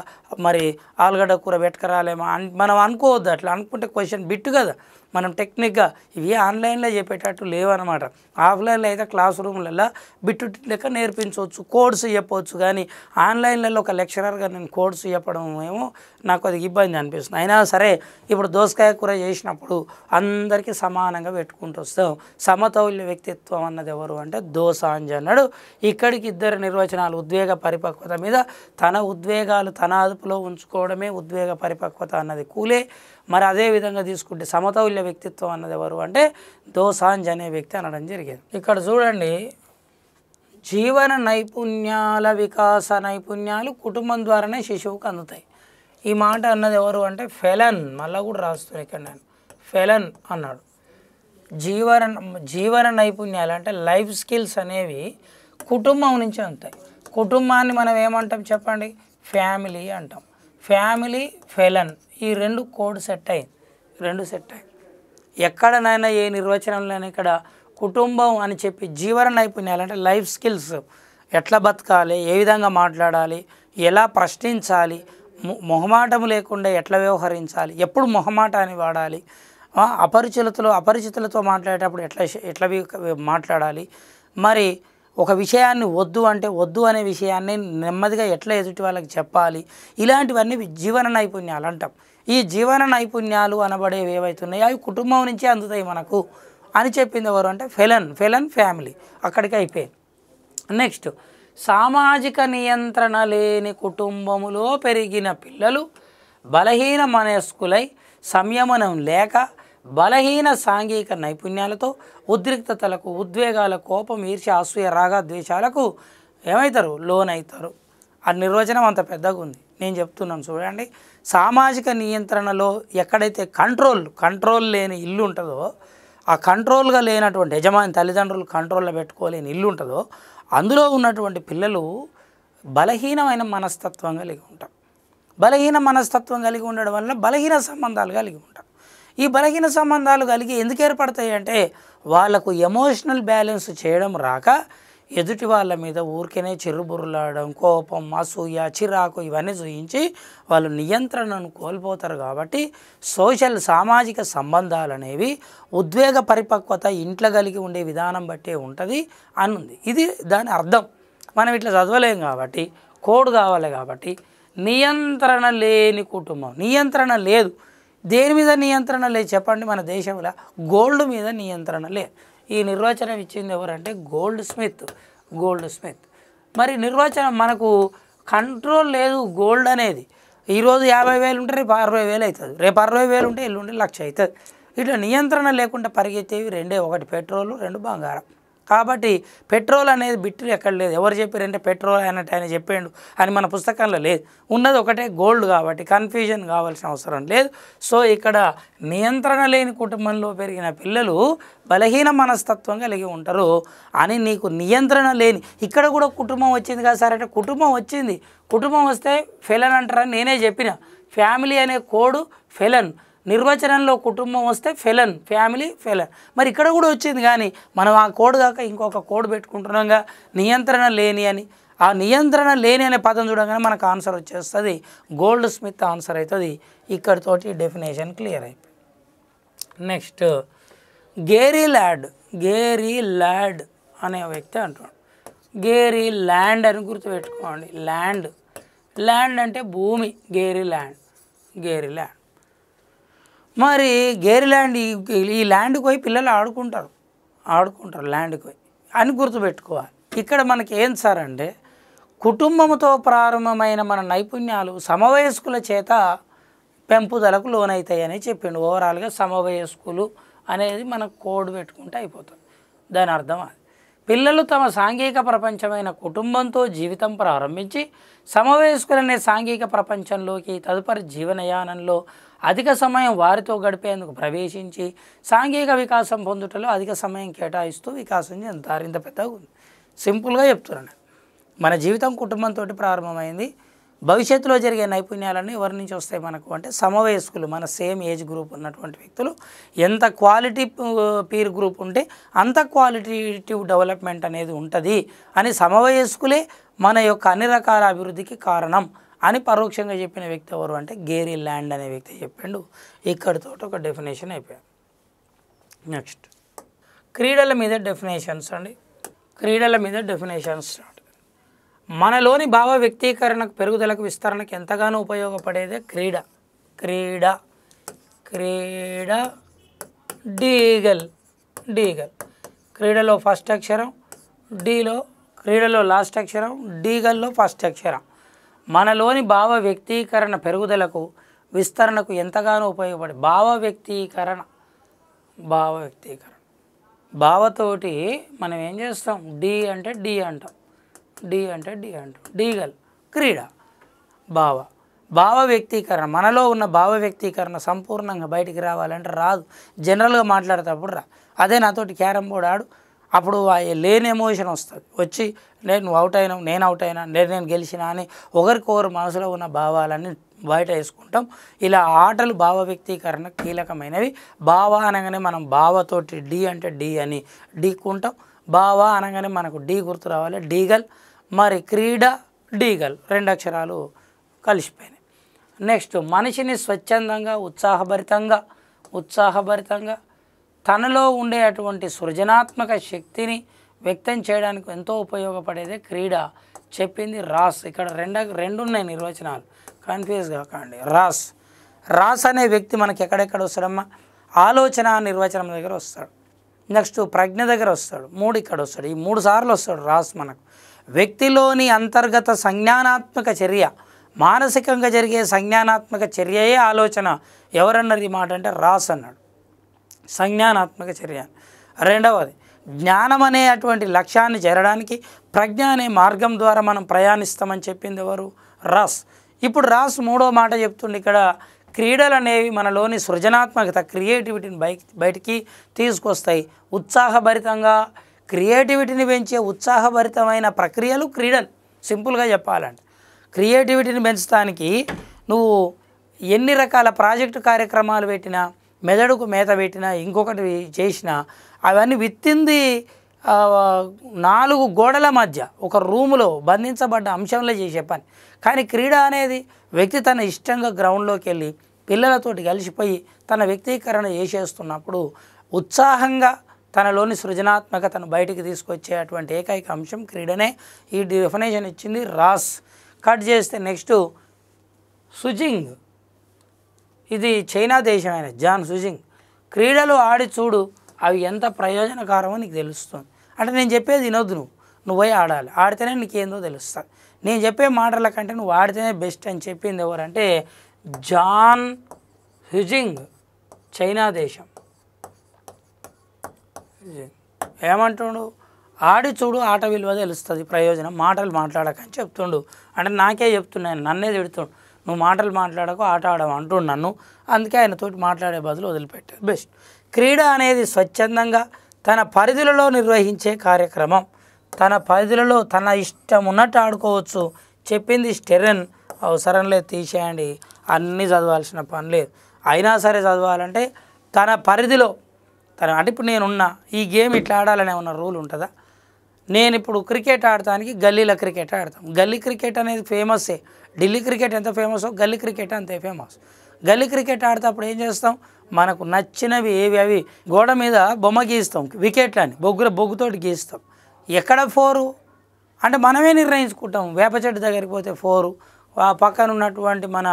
మరి ఆలుగడ్డ కూర అని మనం అనుకోవద్దు అట్లా అనుకుంటే క్వశ్చన్ బిట్టు కదా మనం టెక్నిక్గా ఇవి ఆన్లైన్లో చెప్పేటట్టు లేవన్నమాట ఆఫ్లైన్లో అయితే క్లాస్ రూమ్లలో బిట్టు లెక్క నేర్పించవచ్చు కోడ్స్ చెప్పవచ్చు కానీ ఆన్లైన్లలో ఒక లెక్చరర్గా నేను కోడ్స్ చెప్పడం ఏమో నాకు అది ఇబ్బంది అనిపిస్తుంది అయినా సరే ఇప్పుడు దోసకాయ కూర చేసినప్పుడు అందరికీ సమానంగా పెట్టుకుంటూ వస్తాం సమతౌల్య వ్యక్తిత్వం అన్నది ఎవరు అంటే దోశ అని అన్నాడు ఇక్కడికి ఇద్దరు నిర్వచనాలు ఉద్వేగ పరిపక్వత మీద తన ఉద్వేగాలు తన అదుపులో ఉంచుకోవడమే ఉద్వేగ పరిపక్వత అన్నది కూలే మరి అదే విధంగా తీసుకుంటే సమతౌల్య వ్యక్తిత్వం అన్నది ఎవరు అంటే దోసాంజ్ అనే వ్యక్తి అనడం జరిగింది ఇక్కడ చూడండి జీవన నైపుణ్యాల వికాస నైపుణ్యాలు కుటుంబం ద్వారానే శిశువుకు అందుతాయి ఈ మాట అన్నది ఎవరు అంటే ఫెలన్ మళ్ళా కూడా రాస్తున్నాను ఇక్కడ నేను ఫెలన్ అన్నాడు జీవన జీవన నైపుణ్యాలు అంటే లైఫ్ స్కిల్స్ అనేవి కుటుంబం నుంచి ఉంటాయి కుటుంబాన్ని మనం ఏమంటాం చెప్పండి ఫ్యామిలీ అంటాం ఫ్యామిలీ ఫెలన్ ఈ రెండు కోడ్ సెట్ అయింది రెండు సెట్ అయింది ఎక్కడనైనా ఏ నిర్వచనంలోనైనా ఇక్కడ కుటుంబం అని చెప్పి జీవన నైపుణ్యాలు అంటే లైఫ్ స్కిల్స్ ఎట్లా బతకాలి ఏ విధంగా మాట్లాడాలి ఎలా ప్రశ్నించాలి మొహమాటం లేకుండా ఎట్లా వ్యవహరించాలి ఎప్పుడు మొహమాటాన్ని వాడాలి అపరిచితులతో అపరిచితులతో మాట్లాడేటప్పుడు ఎట్లా ఎట్లా మాట్లాడాలి మరి ఒక విషయాన్ని వద్దు అంటే వద్దు అనే విషయాన్ని నెమ్మదిగా ఎట్లా ఎదుటి వాళ్ళకి చెప్పాలి ఇలాంటివన్నీ జీవన నైపుణ్యాలు అంటాం ఈ జీవన నైపుణ్యాలు అనబడేవి ఏవైతున్నాయి అవి కుటుంబం నుంచే అందుతాయి మనకు అని చెప్పింది ఎవరు అంటే ఫెలన్ ఫెలన్ ఫ్యామిలీ అక్కడికి అయిపోయింది నెక్స్ట్ సామాజిక నియంత్రణ లేని కుటుంబములో పెరిగిన పిల్లలు బలహీన మనస్కులై సంయమనం లేక బలహీన సాంఘిక నైపుణ్యాలతో ఉద్రిక్తతలకు ఉద్వేగాల కోపం ఈర్ష అసూయ రాగ ద్వేషాలకు ఏమవుతారు లోన్ అవుతారు ఆ నిర్వచనం అంత పెద్దగా ఉంది నేను చెప్తున్నాను చూడండి సామాజిక నియంత్రణలో ఎక్కడైతే కంట్రోల్ కంట్రోల్ లేని ఇల్లు ఉంటుందో ఆ కంట్రోల్గా లేనటువంటి యజమాని తల్లిదండ్రులు కంట్రోల్లో పెట్టుకోలేని ఇల్లు ఉంటుందో అందులో ఉన్నటువంటి పిల్లలు బలహీనమైన మనస్తత్వం కలిగి ఉంటారు బలహీన మనస్తత్వం కలిగి ఉండడం వలన బలహీన సంబంధాలు కలిగి ఉంటారు ఈ బలహీన సంబంధాలు కలిగి ఎందుకు ఏర్పడతాయి అంటే వాళ్ళకు ఎమోషనల్ బ్యాలెన్స్ చేయడం రాక ఎదుటి వాళ్ళ మీద ఊరికేనే చిరుబుర్రలాడడం కోపం అసూయ చిరాకు ఇవన్నీ చూయించి వాళ్ళు నియంత్రణను కోల్పోతారు కాబట్టి సోషల్ సామాజిక సంబంధాలు అనేవి ఉద్వేగ పరిపక్వత ఇంట్లో కలిగి ఉండే విధానం బట్టే ఉంటుంది అనుంది ఇది దాని అర్థం మనం ఇట్లా చదవలేం కాబట్టి కోడ్ కావాలి కాబట్టి నియంత్రణ లేని కుటుంబం నియంత్రణ లేదు దేని మీద నియంత్రణ లేదు చెప్పండి మన దేశంలో గోల్డ్ మీద నియంత్రణ లేదు ఈ నిర్వచనం ఇచ్చింది ఎవరంటే గోల్డ్ స్మిత్ గోల్డ్ స్మిత్ మరి నిర్వచనం మనకు కంట్రోల్ లేదు గోల్డ్ అనేది ఈరోజు యాభై వేలు ఉంటే రేపు అరవై వేలు అవుతుంది రేపు అరవై వేలు ఉంటే ఉంటే లక్ష అవుతుంది ఇట్లా నియంత్రణ లేకుండా పరిగెత్తేవి రెండే ఒకటి పెట్రోలు రెండు బంగారం కాబట్టి పెట్రోల్ అనేది బిట్టు ఎక్కడ లేదు ఎవరు చెప్పారంటే పెట్రోల్ అన్నట్టు ఆయన చెప్పాడు అని మన పుస్తకంలో లేదు ఉన్నది ఒకటే గోల్డ్ కాబట్టి కన్ఫ్యూజన్ కావాల్సిన అవసరం లేదు సో ఇక్కడ నియంత్రణ లేని కుటుంబంలో పెరిగిన పిల్లలు బలహీన మనస్తత్వం కలిగి ఉంటారు అని నీకు నియంత్రణ లేని ఇక్కడ కూడా కుటుంబం వచ్చింది కదా సార్ అంటే కుటుంబం వచ్చింది కుటుంబం వస్తే ఫెలన్ అంటారని నేనే చెప్పిన ఫ్యామిలీ అనే కోడు ఫెలన్ నిర్వచనంలో కుటుంబం వస్తే ఫెలన్ ఫ్యామిలీ ఫెలన్ మరి ఇక్కడ కూడా వచ్చింది కానీ మనం ఆ కోడ్ దాకా ఇంకొక కోడ్ పెట్టుకుంటున్నాగా నియంత్రణ లేని అని ఆ నియంత్రణ లేని అనే పదం చూడగానే మనకు ఆన్సర్ వచ్చేస్తుంది గోల్డ్ స్మిత్ ఆన్సర్ అవుతుంది ఇక్కడితోటి డెఫినేషన్ క్లియర్ అయిపోయింది next Gary Ladd Gary Ladd అనే వ్యక్తి అంటున్నాడు గేరీ ల్యాండ్ అని గుర్తుపెట్టుకోండి ల్యాండ్ ల్యాండ్ అంటే భూమి గేరీ ల్యాండ్ గేరీ ల్యాండ్ మరి గేర్ ల్యాండ్ ఈ ల్యాండ్కి పోయి పిల్లలు ఆడుకుంటారు ఆడుకుంటారు ల్యాండ్కి పోయి అని గుర్తుపెట్టుకోవాలి ఇక్కడ మనకి ఏం సార్ అంటే కుటుంబంతో ప్రారంభమైన మన నైపుణ్యాలు సమవయస్కుల చేత పెంపుదలకు లోనవుతాయని చెప్పిండు ఓవరాల్గా సమవయస్కులు అనేది మనం కోడ్ పెట్టుకుంటే అయిపోతుంది దాని అర్థం అది పిల్లలు తమ సాంఘిక ప్రపంచమైన కుటుంబంతో జీవితం ప్రారంభించి సమవయస్కులనే సాంఘిక ప్రపంచంలోకి తదుపరి జీవనయానంలో అధిక సమయం వారితో గడిపేందుకు ప్రవేశించి సాంఘిక వికాసం పొందుటలో అధిక సమయం కేటాయిస్తూ వికాసం చెందుతారు ఇంత పెద్దగా ఉంది సింపుల్గా చెప్తున్నాను మన జీవితం కుటుంబంతో ప్రారంభమైంది భవిష్యత్తులో జరిగే నైపుణ్యాలన్నీ ఎవరి నుంచి వస్తాయి మనకు అంటే సమవయస్కులు మన సేమ్ ఏజ్ గ్రూప్ ఉన్నటువంటి వ్యక్తులు ఎంత క్వాలిటీ పీర్ గ్రూప్ ఉంటే అంత క్వాలిటేటివ్ డెవలప్మెంట్ అనేది ఉంటుంది అని సమవయస్కులే మన యొక్క అన్ని రకాల అభివృద్ధికి కారణం అని పరోక్షంగా చెప్పిన వ్యక్తి ఎవరు అంటే గేరీ ల్యాండ్ అనే వ్యక్తి చెప్పిండు ఇక్కడితో ఒక డెఫినేషన్ అయిపోయాడు నెక్స్ట్ క్రీడల మీద డెఫినేషన్స్ అండి క్రీడల మీద డెఫినేషన్స్ మనలోని భావ వ్యక్తీకరణకు పెరుగుదలకు విస్తరణకు ఎంతగానో ఉపయోగపడేదే క్రీడ క్రీడ క్రీడ డీగల్ డీగల్ క్రీడలో ఫస్ట్ అక్షరం డీలో క్రీడలో లాస్ట్ అక్షరం డీగల్లో ఫస్ట్ అక్షరం మనలోని భావ వ్యక్తీకరణ పెరుగుదలకు విస్తరణకు ఎంతగానో ఉపయోగపడి భావ వ్యక్తీకరణ భావ వ్యక్తీకరణ భావతోటి మనం ఏం చేస్తాం డి అంటే డి అంటాం డి అంటే డి అంటాం డీగల్ క్రీడ భావ భావ వ్యక్తీకరణ మనలో ఉన్న భావ వ్యక్తీకరణ సంపూర్ణంగా బయటికి రావాలంటే రాదు జనరల్గా మాట్లాడేటప్పుడు రా అదే నాతోటి క్యారమ్ బోర్డ్ ఆడు అప్పుడు లేని ఎమోషన్ వస్తుంది వచ్చి నేను నువ్వు అవుట్ అయినా నేను అవుట్ అయినా నేను నేను గెలిచిన అని ఒకరికొకరు మనసులో ఉన్న భావాలన్నీ బయట వేసుకుంటాం ఇలా ఆటలు భావ వ్యక్తీకరణ కీలకమైనవి భావ అనగానే మనం భావతోటి డి అంటే డి అని ఢీకుంటాం భావ అనగానే మనకు డి గుర్తు రావాలి డీగల్ మరి క్రీడ డీగల్ రెండు అక్షరాలు కలిసిపోయినాయి నెక్స్ట్ మనిషిని స్వచ్ఛందంగా ఉత్సాహభరితంగా ఉత్సాహభరితంగా తనలో ఉండే అటువంటి సృజనాత్మక శక్తిని వ్యక్తం చేయడానికి ఎంతో ఉపయోగపడేదే క్రీడ చెప్పింది రాస్ ఇక్కడ రెండ రెండు ఉన్నాయి నిర్వచనాలు కన్ఫ్యూజ్ కాకండి రాస్ రాస్ అనే వ్యక్తి మనకి ఎక్కడెక్కడ వస్తాడమ్మా ఆలోచన నిర్వచనం దగ్గర వస్తాడు నెక్స్ట్ ప్రజ్ఞ దగ్గర వస్తాడు మూడు ఇక్కడ వస్తాడు ఈ మూడు సార్లు వస్తాడు రాస్ మనకు వ్యక్తిలోని అంతర్గత సంజ్ఞానాత్మక చర్య మానసికంగా జరిగే సంజ్ఞానాత్మక చర్యయే ఆలోచన ఎవరన్నది మాట అంటే రాస్ అన్నాడు సంజ్ఞానాత్మక చర్య రెండవది జ్ఞానం అనే అటువంటి లక్ష్యాన్ని చేరడానికి ప్రజ్ఞ అనే మార్గం ద్వారా మనం ప్రయాణిస్తామని చెప్పింది ఎవరు రాస్ ఇప్పుడు రాస్ మూడో మాట చెప్తుండే ఇక్కడ క్రీడలు అనేవి మనలోని సృజనాత్మకత క్రియేటివిటీని బయట బయటికి తీసుకొస్తాయి ఉత్సాహభరితంగా క్రియేటివిటీని పెంచే ఉత్సాహభరితమైన ప్రక్రియలు క్రీడలు సింపుల్గా చెప్పాలంటే క్రియేటివిటీని పెంచడానికి నువ్వు ఎన్ని రకాల ప్రాజెక్టు కార్యక్రమాలు పెట్టినా మెదడుకు మేత పెట్టిన ఇంకొకటి చేసిన అవన్నీ విత్తింది నాలుగు గోడల మధ్య ఒక రూములో బంధించబడ్డ అంశంలో చేసే పని కానీ క్రీడ అనేది వ్యక్తి తన ఇష్టంగా గ్రౌండ్లోకి వెళ్ళి పిల్లలతోటి కలిసిపోయి తన వ్యక్తీకరణ చేసేస్తున్నప్పుడు ఉత్సాహంగా తనలోని సృజనాత్మకతను బయటికి తీసుకొచ్చేటువంటి ఏకైక అంశం క్రీడనే ఈ డెఫినేషన్ ఇచ్చింది రాస్ కట్ చేస్తే నెక్స్ట్ సుజింగ్ ఇది చైనా దేశమైన జాన్ సుజింగ్ క్రీడలు ఆడి చూడు అవి ఎంత ప్రయోజనకరమో నీకు తెలుస్తుంది అంటే నేను చెప్పేది వినొద్దు నువ్వు నువ్వు పోయి ఆడాలి ఆడితేనే నీకేందో తెలుస్తుంది నేను చెప్పే మాటల కంటే నువ్వు ఆడితేనే బెస్ట్ అని చెప్పింది ఎవరంటే జాన్ హ్యుజింగ్ చైనా దేశం ఏమంటుండు ఆడి చూడు ఆట విలువ తెలుస్తుంది ప్రయోజనం మాటలు మాట్లాడకని చెప్తుండు అంటే నాకే చెప్తున్నాను నన్నే తిడుతుండు నువ్వు మాటలు మాట్లాడకు ఆట ఆడవు అంటూ నన్ను అందుకే ఆయనతోటి మాట్లాడే బదులు వదిలిపెట్టారు బెస్ట్ క్రీడ అనేది స్వచ్ఛందంగా తన పరిధులలో నిర్వహించే కార్యక్రమం తన పరిధులలో తన ఇష్టం ఉన్నట్టు ఆడుకోవచ్చు చెప్పింది స్టెరన్ అవసరం లేదు తీసేయండి అన్నీ చదవాల్సిన పని లేదు అయినా సరే చదవాలంటే తన పరిధిలో తన అంటే ఇప్పుడు నేనున్నా ఈ గేమ్ ఇట్లా ఆడాలనే ఉన్న రూల్ ఉంటుందా నేను ఇప్పుడు క్రికెట్ ఆడటానికి గల్లీల క్రికెట్ ఆడతాం గల్లీ క్రికెట్ అనేది ఫేమస్సే ఢిల్లీ క్రికెట్ ఎంత ఫేమస్ గల్లీ క్రికెట్ అంతే ఫేమస్ గల్లీ క్రికెట్ ఆడేటప్పుడు ఏం చేస్తాం మనకు నచ్చినవి ఏవి అవి గోడ మీద బొమ్మ గీస్తాం వికెట్లని బొగ్గుల బొగ్గుతోటి గీస్తాం ఎక్కడ ఫోరు అంటే మనమే నిర్ణయించుకుంటాం వేప చెట్టు దగ్గరికి పోతే ఫోరు పక్కన ఉన్నటువంటి మన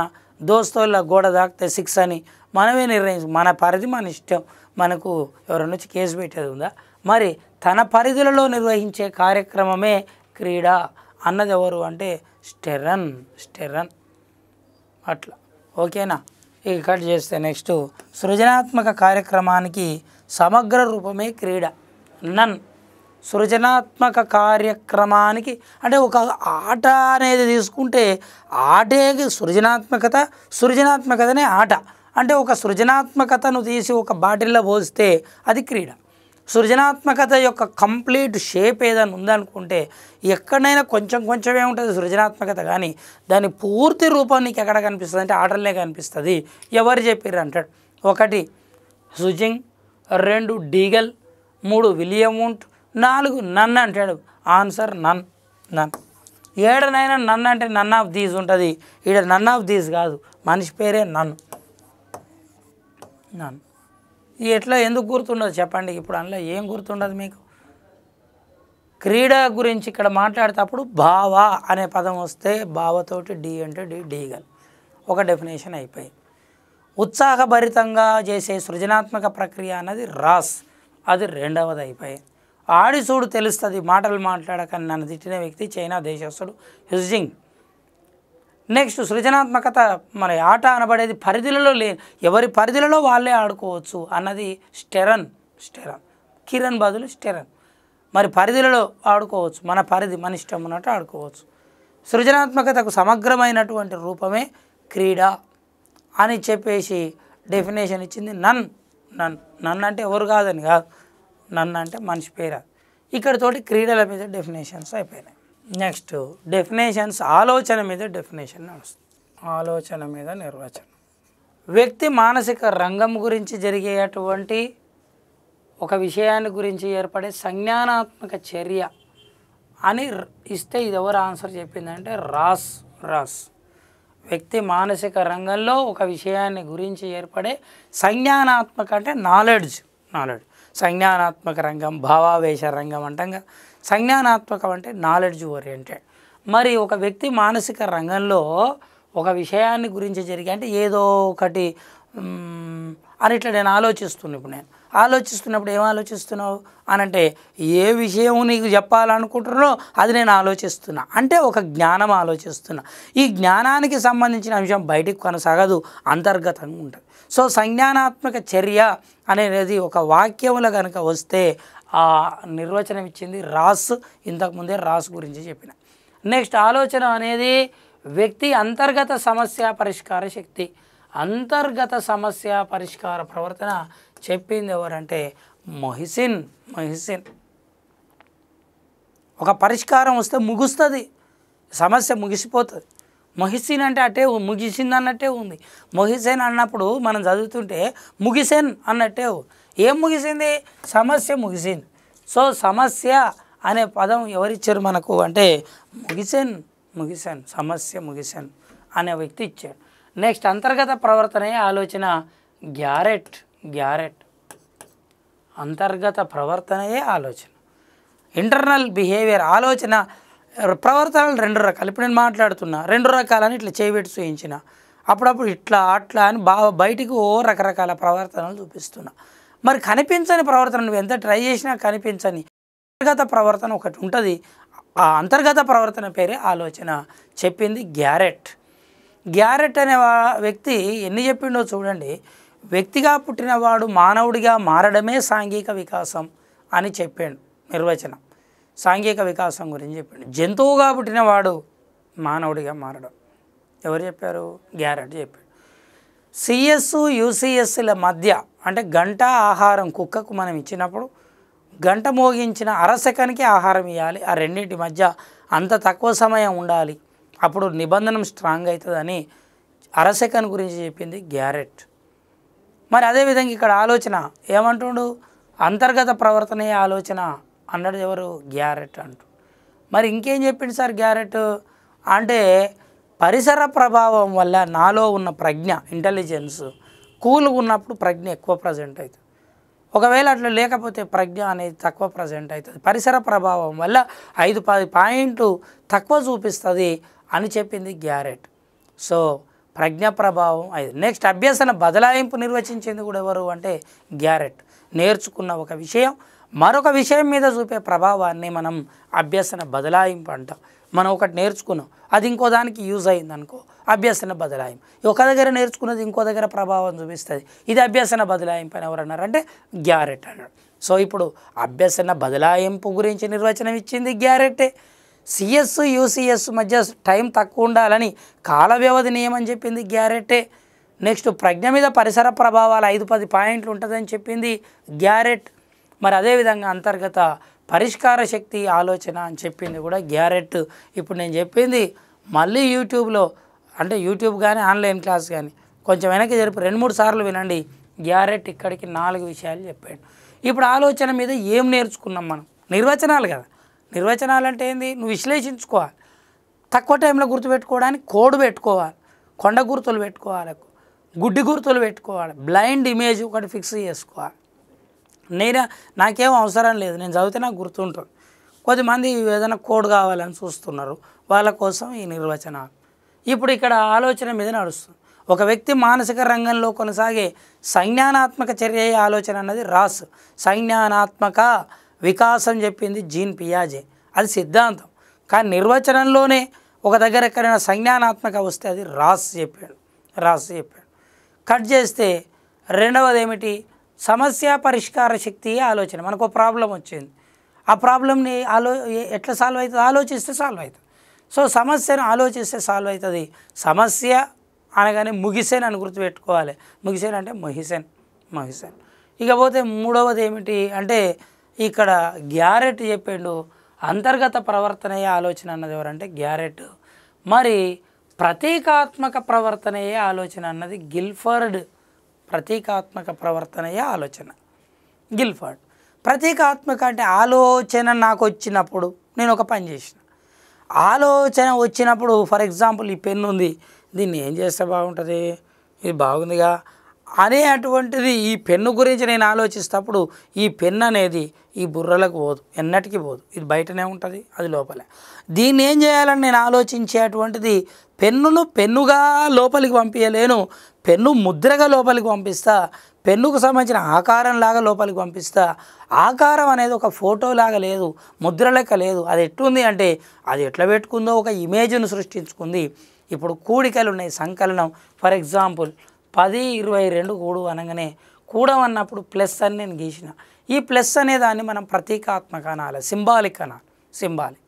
దోస్తుల గోడ దాకితే సిక్స్ అని మనమే నిర్ణయించు మన పరిధి మన ఇష్టం మనకు ఎవరైనా వచ్చి కేసు పెట్టేది ఉందా మరి తన పరిధులలో నిర్వహించే కార్యక్రమమే క్రీడ అన్నది ఎవరు అంటే స్టెరన్ స్టెరన్ అట్లా ఓకేనా ఇక కట్ చేస్తే నెక్స్ట్ సృజనాత్మక కార్యక్రమానికి సమగ్ర రూపమే క్రీడ నన్ సృజనాత్మక కార్యక్రమానికి అంటే ఒక ఆట అనేది తీసుకుంటే ఆటే సృజనాత్మకత సృజనాత్మకతనే ఆట అంటే ఒక సృజనాత్మకతను తీసి ఒక బాటిల్లో పోస్తే అది క్రీడ సృజనాత్మకత యొక్క కంప్లీట్ షేప్ ఏదైనా ఉందనుకుంటే ఎక్కడైనా కొంచెం కొంచెమే ఉంటుంది సృజనాత్మకత కానీ దాని పూర్తి రూపం నీకు ఎక్కడ కనిపిస్తుంది అంటే ఆటలనే కనిపిస్తుంది ఎవరు చెప్పారు అంటాడు ఒకటి సుజింగ్ రెండు డీగల్ మూడు విలియముంట్ నాలుగు నన్ అంటాడు ఆన్సర్ నన్ నన్ ఏడనైనా నన్ అంటే నన్ ఆఫ్ దీస్ ఉంటుంది ఈడ నన్ ఆఫ్ దీస్ కాదు మనిషి పేరే నన్ నన్ను ఎట్లా ఎందుకు గుర్తుండదు చెప్పండి ఇప్పుడు అందులో ఏం గుర్తుండదు మీకు క్రీడ గురించి ఇక్కడ మాట్లాడేటప్పుడు భావ అనే పదం వస్తే భావతోటి డి అంటే డి డీగల్ ఒక డెఫినేషన్ అయిపోయి ఉత్సాహభరితంగా చేసే సృజనాత్మక ప్రక్రియ అన్నది రాస్ అది రెండవది అయిపోయి ఆడిసూడు తెలుస్తుంది మాటలు మాట్లాడకని నన్ను తిట్టిన వ్యక్తి చైనా దేశస్థుడు హ్యుజింగ్ నెక్స్ట్ సృజనాత్మకత మన ఆట అనబడేది పరిధిలో లే ఎవరి పరిధిలలో వాళ్ళే ఆడుకోవచ్చు అన్నది స్టెరన్ స్టెరన్ కిరణ్ బదులు స్టెరన్ మరి పరిధిలలో ఆడుకోవచ్చు మన పరిధి మన ఇష్టం ఉన్నట్టు ఆడుకోవచ్చు సృజనాత్మకతకు సమగ్రమైనటువంటి రూపమే క్రీడ అని చెప్పేసి డెఫినేషన్ ఇచ్చింది నన్ నన్ నన్ను అంటే ఎవరు కాదని కాదు నన్ను అంటే మనిషి పేరు ఇక్కడతోటి క్రీడల మీద డెఫినేషన్స్ అయిపోయినాయి నెక్స్ట్ డెఫినేషన్స్ ఆలోచన మీద డెఫినేషన్ ఆలోచన మీద నిర్వచనం వ్యక్తి మానసిక రంగం గురించి జరిగేటువంటి ఒక విషయాన్ని గురించి ఏర్పడే సంజ్ఞానాత్మక చర్య అని ఇస్తే ఇది ఎవరు ఆన్సర్ చెప్పిందంటే రాస్ రాస్ వ్యక్తి మానసిక రంగంలో ఒక విషయాన్ని గురించి ఏర్పడే సంజ్ఞానాత్మక అంటే నాలెడ్జ్ నాలెడ్జ్ సంజ్ఞానాత్మక రంగం భావావేశ రంగం అంటాం కదా సంజ్ఞానాత్మకం అంటే నాలెడ్జ్ ఓరియంటెడ్ మరి ఒక వ్యక్తి మానసిక రంగంలో ఒక విషయాన్ని గురించి జరిగి అంటే ఏదో ఒకటి అని ఇట్లా నేను ఆలోచిస్తున్నా ఇప్పుడు నేను ఆలోచిస్తున్నప్పుడు ఏం ఆలోచిస్తున్నావు అని అంటే ఏ విషయం నీకు చెప్పాలనుకుంటున్నానో అది నేను ఆలోచిస్తున్నా అంటే ఒక జ్ఞానం ఆలోచిస్తున్నా ఈ జ్ఞానానికి సంబంధించిన అంశం బయటికి కొనసాగదు అంతర్గతంగా ఉంటుంది సో సంజ్ఞానాత్మక చర్య అనేది ఒక వాక్యంలో కనుక వస్తే ఆ నిర్వచనం ఇచ్చింది రాస్ ఇంతకుముందే రాస్ గురించి చెప్పిన నెక్స్ట్ ఆలోచన అనేది వ్యక్తి అంతర్గత సమస్య పరిష్కార శక్తి అంతర్గత సమస్య పరిష్కార ప్రవర్తన చెప్పింది ఎవరంటే మొహిసిన్ మొహిసిన్ ఒక పరిష్కారం వస్తే ముగుస్తుంది సమస్య ముగిసిపోతుంది మొహిసిన్ అంటే అట్టే ముగిసింది అన్నట్టే ఉంది మొహిసేన్ అన్నప్పుడు మనం చదువుతుంటే ముగిసేన్ అన్నట్టే ఏం ముగిసింది సమస్య ముగిసింది సో సమస్య అనే పదం ఎవరిచ్చారు మనకు అంటే ముగిసన్ ముగిసన్ సమస్య ముగిసన్ అనే వ్యక్తి ఇచ్చాడు నెక్స్ట్ అంతర్గత ప్రవర్తనే ఆలోచన గ్యారెట్ గ్యారెట్ అంతర్గత ప్రవర్తనయే ఆలోచన ఇంటర్నల్ బిహేవియర్ ఆలోచన ప్రవర్తనలు రెండు రకాలు ఇప్పుడు నేను మాట్లాడుతున్నా రెండు రకాలని ఇట్లా చేపెట్టి చూయించిన అప్పుడప్పుడు ఇట్లా అట్లా అని బా బయటికి ఓ రకరకాల ప్రవర్తనలు చూపిస్తున్నా మరి కనిపించని ప్రవర్తన నువ్వు ఎంత ట్రై చేసినా కనిపించని అంతర్గత ప్రవర్తన ఒకటి ఉంటుంది ఆ అంతర్గత ప్రవర్తన పేరే ఆలోచన చెప్పింది గ్యారెట్ గ్యారెట్ అనే వ్యక్తి ఎన్ని చెప్పిండో చూడండి వ్యక్తిగా పుట్టినవాడు మానవుడిగా మారడమే సాంఘిక వికాసం అని చెప్పాడు నిర్వచనం సాంఘిక వికాసం గురించి చెప్పాడు జంతువుగా పుట్టినవాడు మానవుడిగా మారడం ఎవరు చెప్పారు గ్యారెట్ చెప్పాడు సిఎస్ యూసిఎస్ల మధ్య అంటే గంట ఆహారం కుక్కకు మనం ఇచ్చినప్పుడు గంట మోగించిన అరసెకనికి ఆహారం ఇవ్వాలి ఆ రెండింటి మధ్య అంత తక్కువ సమయం ఉండాలి అప్పుడు నిబంధనం స్ట్రాంగ్ అవుతుందని అరసెకన్ గురించి చెప్పింది గ్యారెట్ మరి అదేవిధంగా ఇక్కడ ఆలోచన ఏమంటుండు అంతర్గత ప్రవర్తనే ఆలోచన అన్నది ఎవరు గ్యారెట్ అంటు మరి ఇంకేం చెప్పింది సార్ గ్యారెట్ అంటే పరిసర ప్రభావం వల్ల నాలో ఉన్న ప్రజ్ఞ ఇంటెలిజెన్స్ కూల్గా ఉన్నప్పుడు ప్రజ్ఞ ఎక్కువ ప్రజెంట్ అవుతుంది ఒకవేళ అట్లా లేకపోతే ప్రజ్ఞ అనేది తక్కువ ప్రజెంట్ అవుతుంది పరిసర ప్రభావం వల్ల ఐదు పది పాయింట్లు తక్కువ చూపిస్తుంది అని చెప్పింది గ్యారెట్ సో ప్రజ్ఞ ప్రభావం ఐదు నెక్స్ట్ అభ్యసన బదలాయింపు నిర్వచించింది కూడా ఎవరు అంటే గ్యారెట్ నేర్చుకున్న ఒక విషయం మరొక విషయం మీద చూపే ప్రభావాన్ని మనం అభ్యసన బదలాయింపు అంటాం మనం ఒకటి నేర్చుకున్నాం అది ఇంకో దానికి యూజ్ అయింది అనుకో అభ్యసన బదలాయం ఒక దగ్గర నేర్చుకున్నది ఇంకో దగ్గర ప్రభావం చూపిస్తుంది ఇది అభ్యసన బదలాయింపు అని ఎవరన్నారంటే గ్యారెట్ అన్నాడు సో ఇప్పుడు అభ్యసన బదలాయింపు గురించి నిర్వచనం ఇచ్చింది గ్యారెట్టే సిఎస్ యూసిఎస్ మధ్య టైం తక్కువ ఉండాలని కాల వ్యవధి నియమం చెప్పింది గ్యారెట్టే నెక్స్ట్ ప్రజ్ఞ మీద పరిసర ప్రభావాలు ఐదు పది పాయింట్లు ఉంటుందని చెప్పింది గ్యారెట్ మరి అదేవిధంగా అంతర్గత పరిష్కార శక్తి ఆలోచన అని చెప్పింది కూడా గ్యారెట్ ఇప్పుడు నేను చెప్పింది మళ్ళీ యూట్యూబ్లో అంటే యూట్యూబ్ కానీ ఆన్లైన్ క్లాస్ కానీ కొంచెం వెనక్కి జరిపి రెండు మూడు సార్లు వినండి గ్యారెట్ ఇక్కడికి నాలుగు విషయాలు చెప్పాడు ఇప్పుడు ఆలోచన మీద ఏం నేర్చుకున్నాం మనం నిర్వచనాలు కదా నిర్వచనాలు అంటే ఏంది నువ్వు విశ్లేషించుకోవాలి తక్కువ టైంలో గుర్తుపెట్టుకోవడానికి కోడ్ పెట్టుకోవాలి కొండ గుర్తులు పెట్టుకోవాలి గుడ్డి గుర్తులు పెట్టుకోవాలి బ్లైండ్ ఇమేజ్ ఒకటి ఫిక్స్ చేసుకోవాలి నేను నాకేం అవసరం లేదు నేను చదివితే నాకు గుర్తుంటుంది కొద్దిమంది ఏదైనా కోడ్ కావాలని చూస్తున్నారు వాళ్ళ కోసం ఈ నిర్వచనాలు ఇప్పుడు ఇక్కడ ఆలోచన మీద నడుస్తుంది ఒక వ్యక్తి మానసిక రంగంలో కొనసాగే సంజ్ఞానాత్మక చర్య ఆలోచన అన్నది రాస్ సంజ్ఞానాత్మక వికాసం చెప్పింది జీన్ పియాజే అది సిద్ధాంతం కానీ నిర్వచనంలోనే ఒక దగ్గర ఎక్కడైనా సంజ్ఞానాత్మక వస్తే అది రాస్ చెప్పాడు రాస్ చెప్పాడు కట్ చేస్తే రెండవది ఏమిటి సమస్య పరిష్కార శక్తి ఆలోచన మనకు ప్రాబ్లం వచ్చింది ఆ ప్రాబ్లమ్ని ఆలో ఎట్లా సాల్వ్ అవుతుంది ఆలోచిస్తే సాల్వ్ అవుతుంది సో సమస్యను ఆలోచిస్తే సాల్వ్ అవుతుంది సమస్య అనగానే ముగిసేన్ అని గుర్తుపెట్టుకోవాలి ముగిసేన్ అంటే మొహిసేన్ మొహిసేన్ ఇకపోతే మూడవది ఏమిటి అంటే ఇక్కడ గ్యారెట్ చెప్పిండు అంతర్గత ప్రవర్తనయే ఆలోచన అన్నది ఎవరంటే గ్యారెట్ మరి ప్రతీకాత్మక ప్రవర్తనయే ఆలోచన అన్నది గిల్ఫర్డ్ ప్రతీకాత్మక ప్రవర్తనయే ఆలోచన గిల్ఫాడ్ ప్రతీకాత్మక అంటే ఆలోచన నాకు వచ్చినప్పుడు నేను ఒక పని చేసిన ఆలోచన వచ్చినప్పుడు ఫర్ ఎగ్జాంపుల్ ఈ పెన్ ఉంది దీన్ని ఏం చేస్తే బాగుంటుంది ఇది బాగుందిగా అనే అటువంటిది ఈ పెన్ను గురించి నేను ఆలోచిస్తప్పుడు ఈ పెన్ అనేది ఈ బుర్రలకు పోదు ఎన్నటికీ పోదు ఇది బయటనే ఉంటుంది అది లోపలే దీన్ని ఏం చేయాలని నేను ఆలోచించేటువంటిది పెన్నును పెన్నుగా లోపలికి పంపించలేను పెన్ను ముద్రగా లోపలికి పంపిస్తా పెన్నుకు సంబంధించిన ఆకారం లాగా లోపలికి పంపిస్తా ఆకారం అనేది ఒక ఫోటో లాగా లేదు ముద్ర లెక్క లేదు అది ఎట్లుంది అంటే అది ఎట్లా పెట్టుకుందో ఒక ఇమేజ్ను సృష్టించుకుంది ఇప్పుడు కూడికలు ఉన్నాయి సంకలనం ఫర్ ఎగ్జాంపుల్ పది ఇరవై రెండు కూడు అనగానే కూడం అన్నప్పుడు ప్లస్ అని నేను గీసిన ఈ ప్లస్ అనే దాన్ని మనం ప్రతీకాత్మక అనాలి సింబాలిక్ అనాలి సింబాలిక్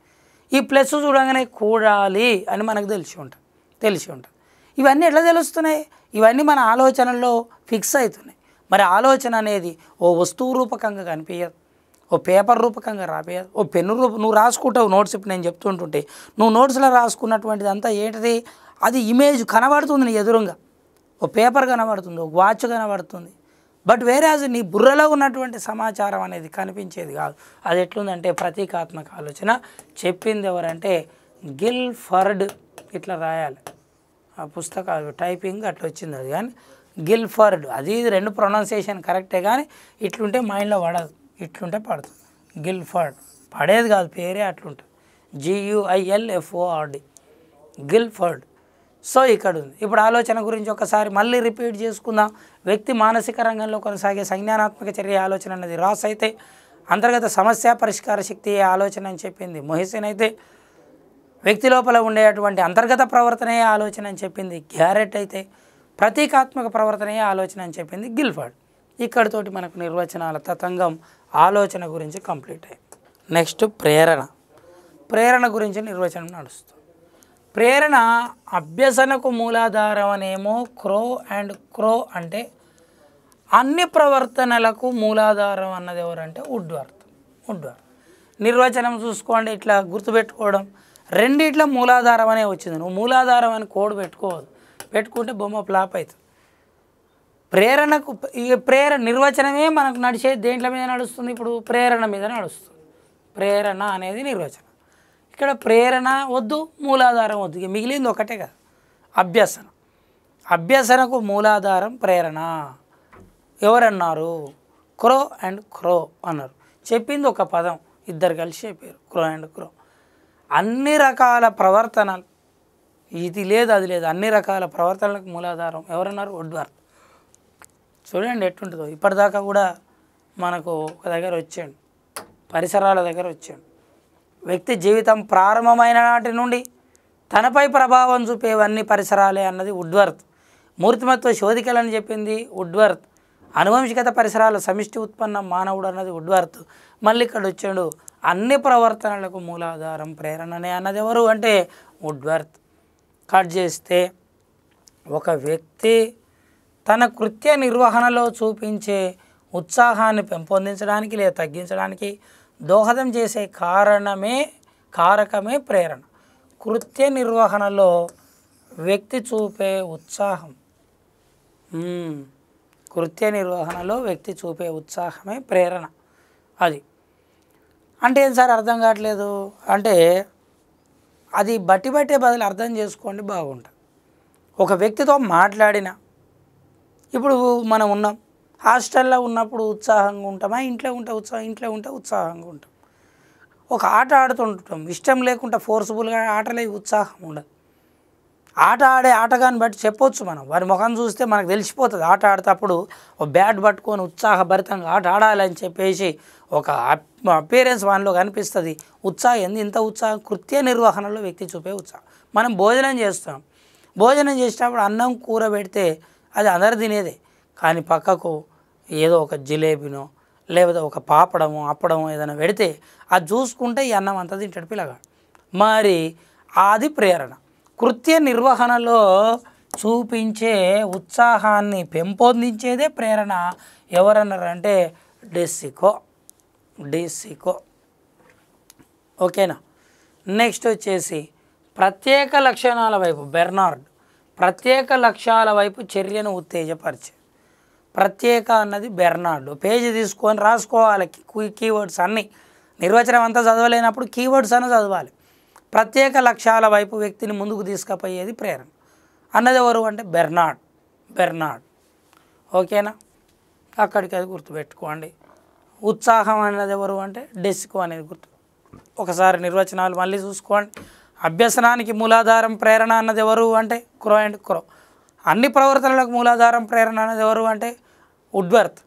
ఈ ప్లస్ చూడగానే కూడాలి అని మనకు తెలిసి ఉంటుంది తెలిసి ఉంటుంది ఇవన్నీ ఎట్లా తెలుస్తున్నాయి ఇవన్నీ మన ఆలోచనల్లో ఫిక్స్ అవుతున్నాయి మరి ఆలోచన అనేది ఓ వస్తువు రూపకంగా కనిపించదు ఓ పేపర్ రూపకంగా రాపేయదు ఓ పెన్ను రూప నువ్వు రాసుకుంటావు నోట్స్ ఇప్పుడు నేను చెప్తుంటుంటే నువ్వు నోట్స్లో రాసుకున్నటువంటిది అంతా ఏంటిది అది ఇమేజ్ కనబడుతుంది నీ ఎదురుగా ఓ పేపర్ కనబడుతుంది ఒక వాచ్ కనబడుతుంది బట్ వేరాజ్ నీ బుర్రలో ఉన్నటువంటి సమాచారం అనేది కనిపించేది కాదు అది ఎట్లుందంటే ప్రతీకాత్మక ఆలోచన చెప్పింది ఎవరంటే గిల్ఫర్డ్ ఇట్లా రాయాలి ఆ పుస్తకాలు టైపింగ్ అట్లా వచ్చింది అది కానీ గిల్ఫర్డ్ అది రెండు ప్రొనౌన్సియేషన్ కరెక్టే కానీ ఇట్లుంటే మైండ్లో పడదు ఇట్లుంటే పడుతుంది గిల్ఫర్డ్ పడేది కాదు పేరే అట్లుంటుంది జియుఐఎల్ఎఫ్ఓఆర్డి గిల్ఫర్డ్ సో ఇక్కడ ఉంది ఇప్పుడు ఆలోచన గురించి ఒకసారి మళ్ళీ రిపీట్ చేసుకుందాం వ్యక్తి మానసిక రంగంలో కొనసాగే సంజ్ఞానాత్మక చర్య ఆలోచన అనేది రాస్ అయితే అంతర్గత సమస్య పరిష్కార శక్తి ఆలోచన అని చెప్పింది మొహిసిన్ అయితే వ్యక్తి లోపల ఉండేటువంటి అంతర్గత ప్రవర్తనయే ఆలోచన అని చెప్పింది గ్యారెట్ అయితే ప్రతీకాత్మక ప్రవర్తనయే ఆలోచన అని చెప్పింది గిల్ఫర్డ్ ఇక్కడితోటి మనకు నిర్వచనాల తతంగం ఆలోచన గురించి కంప్లీట్ అయ్యింది నెక్స్ట్ ప్రేరణ ప్రేరణ గురించి నిర్వచనం నడుస్తుంది ప్రేరణ అభ్యసనకు మూలాధారం అనేమో క్రో అండ్ క్రో అంటే అన్ని ప్రవర్తనలకు మూలాధారం అన్నది ఎవరంటే ఉడ్వార్త్ ఉడ్వార్త్ నిర్వచనం చూసుకోండి ఇట్లా గుర్తుపెట్టుకోవడం రెండిట్లో మూలాధారం అనే వచ్చింది నువ్వు మూలాధారం అని కోడ్ పెట్టుకోవద్దు పెట్టుకుంటే బొమ్మ ఫ్లాప్ అవుతుంది ప్రేరణకు ఇక ప్రేరణ నిర్వచనమే మనకు నడిచే దేంట్ల మీద నడుస్తుంది ఇప్పుడు ప్రేరణ మీద నడుస్తుంది ప్రేరణ అనేది నిర్వచనం ఇక్కడ ప్రేరణ వద్దు మూలాధారం వద్దు ఇక మిగిలింది ఒకటే కదా అభ్యసన అభ్యసనకు మూలాధారం ప్రేరణ ఎవరన్నారు క్రో అండ్ క్రో అన్నారు చెప్పింది ఒక పదం ఇద్దరు కలిసి చెప్పారు క్రో అండ్ క్రో అన్ని రకాల ప్రవర్తనలు ఇది లేదు అది లేదు అన్ని రకాల ప్రవర్తనలకు మూలాధారం ఎవరన్నారు వడ్వర్త్ చూడండి ఎట్టుంటుందో ఇప్పటిదాకా కూడా మనకు ఒక దగ్గర వచ్చాడు పరిసరాల దగ్గర వచ్చాడు వ్యక్తి జీవితం ప్రారంభమైన నాటి నుండి తనపై ప్రభావం చూపేవన్నీ పరిసరాలే అన్నది ఉడ్వర్త్ మూర్తిమత్వ శోధికలని చెప్పింది ఉడ్వర్త్ అనువంశికత పరిసరాల సమిష్టి ఉత్పన్నం మానవుడు అన్నది ఉడ్వర్త్ మళ్ళీ ఇక్కడ వచ్చాడు అన్ని ప్రవర్తనలకు మూలాధారం ప్రేరణనే అన్నది ఎవరు అంటే ఉడ్వర్త్ కట్ చేస్తే ఒక వ్యక్తి తన కృత్య నిర్వహణలో చూపించే ఉత్సాహాన్ని పెంపొందించడానికి లేదా తగ్గించడానికి దోహదం చేసే కారణమే కారకమే ప్రేరణ కృత్య నిర్వహణలో వ్యక్తి చూపే ఉత్సాహం కృత్య నిర్వహణలో వ్యక్తి చూపే ఉత్సాహమే ప్రేరణ అది అంటే ఏం సార్ అర్థం కావట్లేదు అంటే అది బట్టి బట్టే బదులు అర్థం చేసుకోండి బాగుంటుంది ఒక వ్యక్తితో మాట్లాడిన ఇప్పుడు మనం ఉన్నాం హాస్టల్లో ఉన్నప్పుడు ఉత్సాహంగా ఉంటామా ఇంట్లో ఉంటే ఉత్సాహం ఇంట్లో ఉంటే ఉత్సాహంగా ఉంటాం ఒక ఆట ఆడుతుంటాం ఇష్టం లేకుండా ఫోర్స్ఫుల్గా ఆటలే ఉత్సాహం ఉండదు ఆట ఆడే ఆటగాన్ని బట్టి చెప్పొచ్చు మనం వారి ముఖం చూస్తే మనకు తెలిసిపోతుంది ఆట ఆడేటప్పుడు ఓ బ్యాట్ పట్టుకొని ఉత్సాహభరితంగా ఆట ఆడాలని చెప్పేసి ఒక అపేరెన్స్ వానిలో కనిపిస్తుంది ఉత్సాహం ఇంత ఉత్సాహం కృత్య నిర్వహణలో వ్యక్తి చూపే ఉత్సాహం మనం భోజనం చేస్తాం భోజనం చేసేటప్పుడు అన్నం కూర పెడితే అది అందరు తినేదే కానీ పక్కకు ఏదో ఒక జిలేబీనో లేకపోతే ఒక పాపడమో అప్పడము ఏదైనా పెడితే అది చూసుకుంటే ఈ అన్నం అంతా తింటాడు పిల్లగా మరి అది ప్రేరణ కృత్య నిర్వహణలో చూపించే ఉత్సాహాన్ని పెంపొందించేదే ప్రేరణ ఎవరన్నారంటే డెస్సికో డిసికో ఓకేనా నెక్స్ట్ వచ్చేసి ప్రత్యేక లక్షణాల వైపు బెర్నార్డ్ ప్రత్యేక లక్ష్యాల వైపు చర్యను ఉత్తేజపరిచే ప్రత్యేక అన్నది బెర్నార్డు పేజీ తీసుకొని రాసుకోవాలి కీవర్డ్స్ అన్నీ నిర్వచనం అంతా చదవలేనప్పుడు కీవర్డ్స్ అన్న చదవాలి ప్రత్యేక లక్ష్యాల వైపు వ్యక్తిని ముందుకు తీసుకుపోయేది ప్రేరణ అన్నది ఎవరు అంటే బెర్నాడ్ బెర్నాడ్ ఓకేనా అక్కడికి అది గుర్తుపెట్టుకోండి ఉత్సాహం అనేది ఎవరు అంటే డెస్క్ అనేది గుర్తు ఒకసారి నిర్వచనాలు మళ్ళీ చూసుకోండి అభ్యసనానికి మూలాధారం ప్రేరణ అన్నది ఎవరు అంటే క్రో అండ్ క్రో అన్ని ప్రవర్తనలకు మూలాధారం ప్రేరణ అన్నది ఎవరు అంటే ఉడ్వర్త్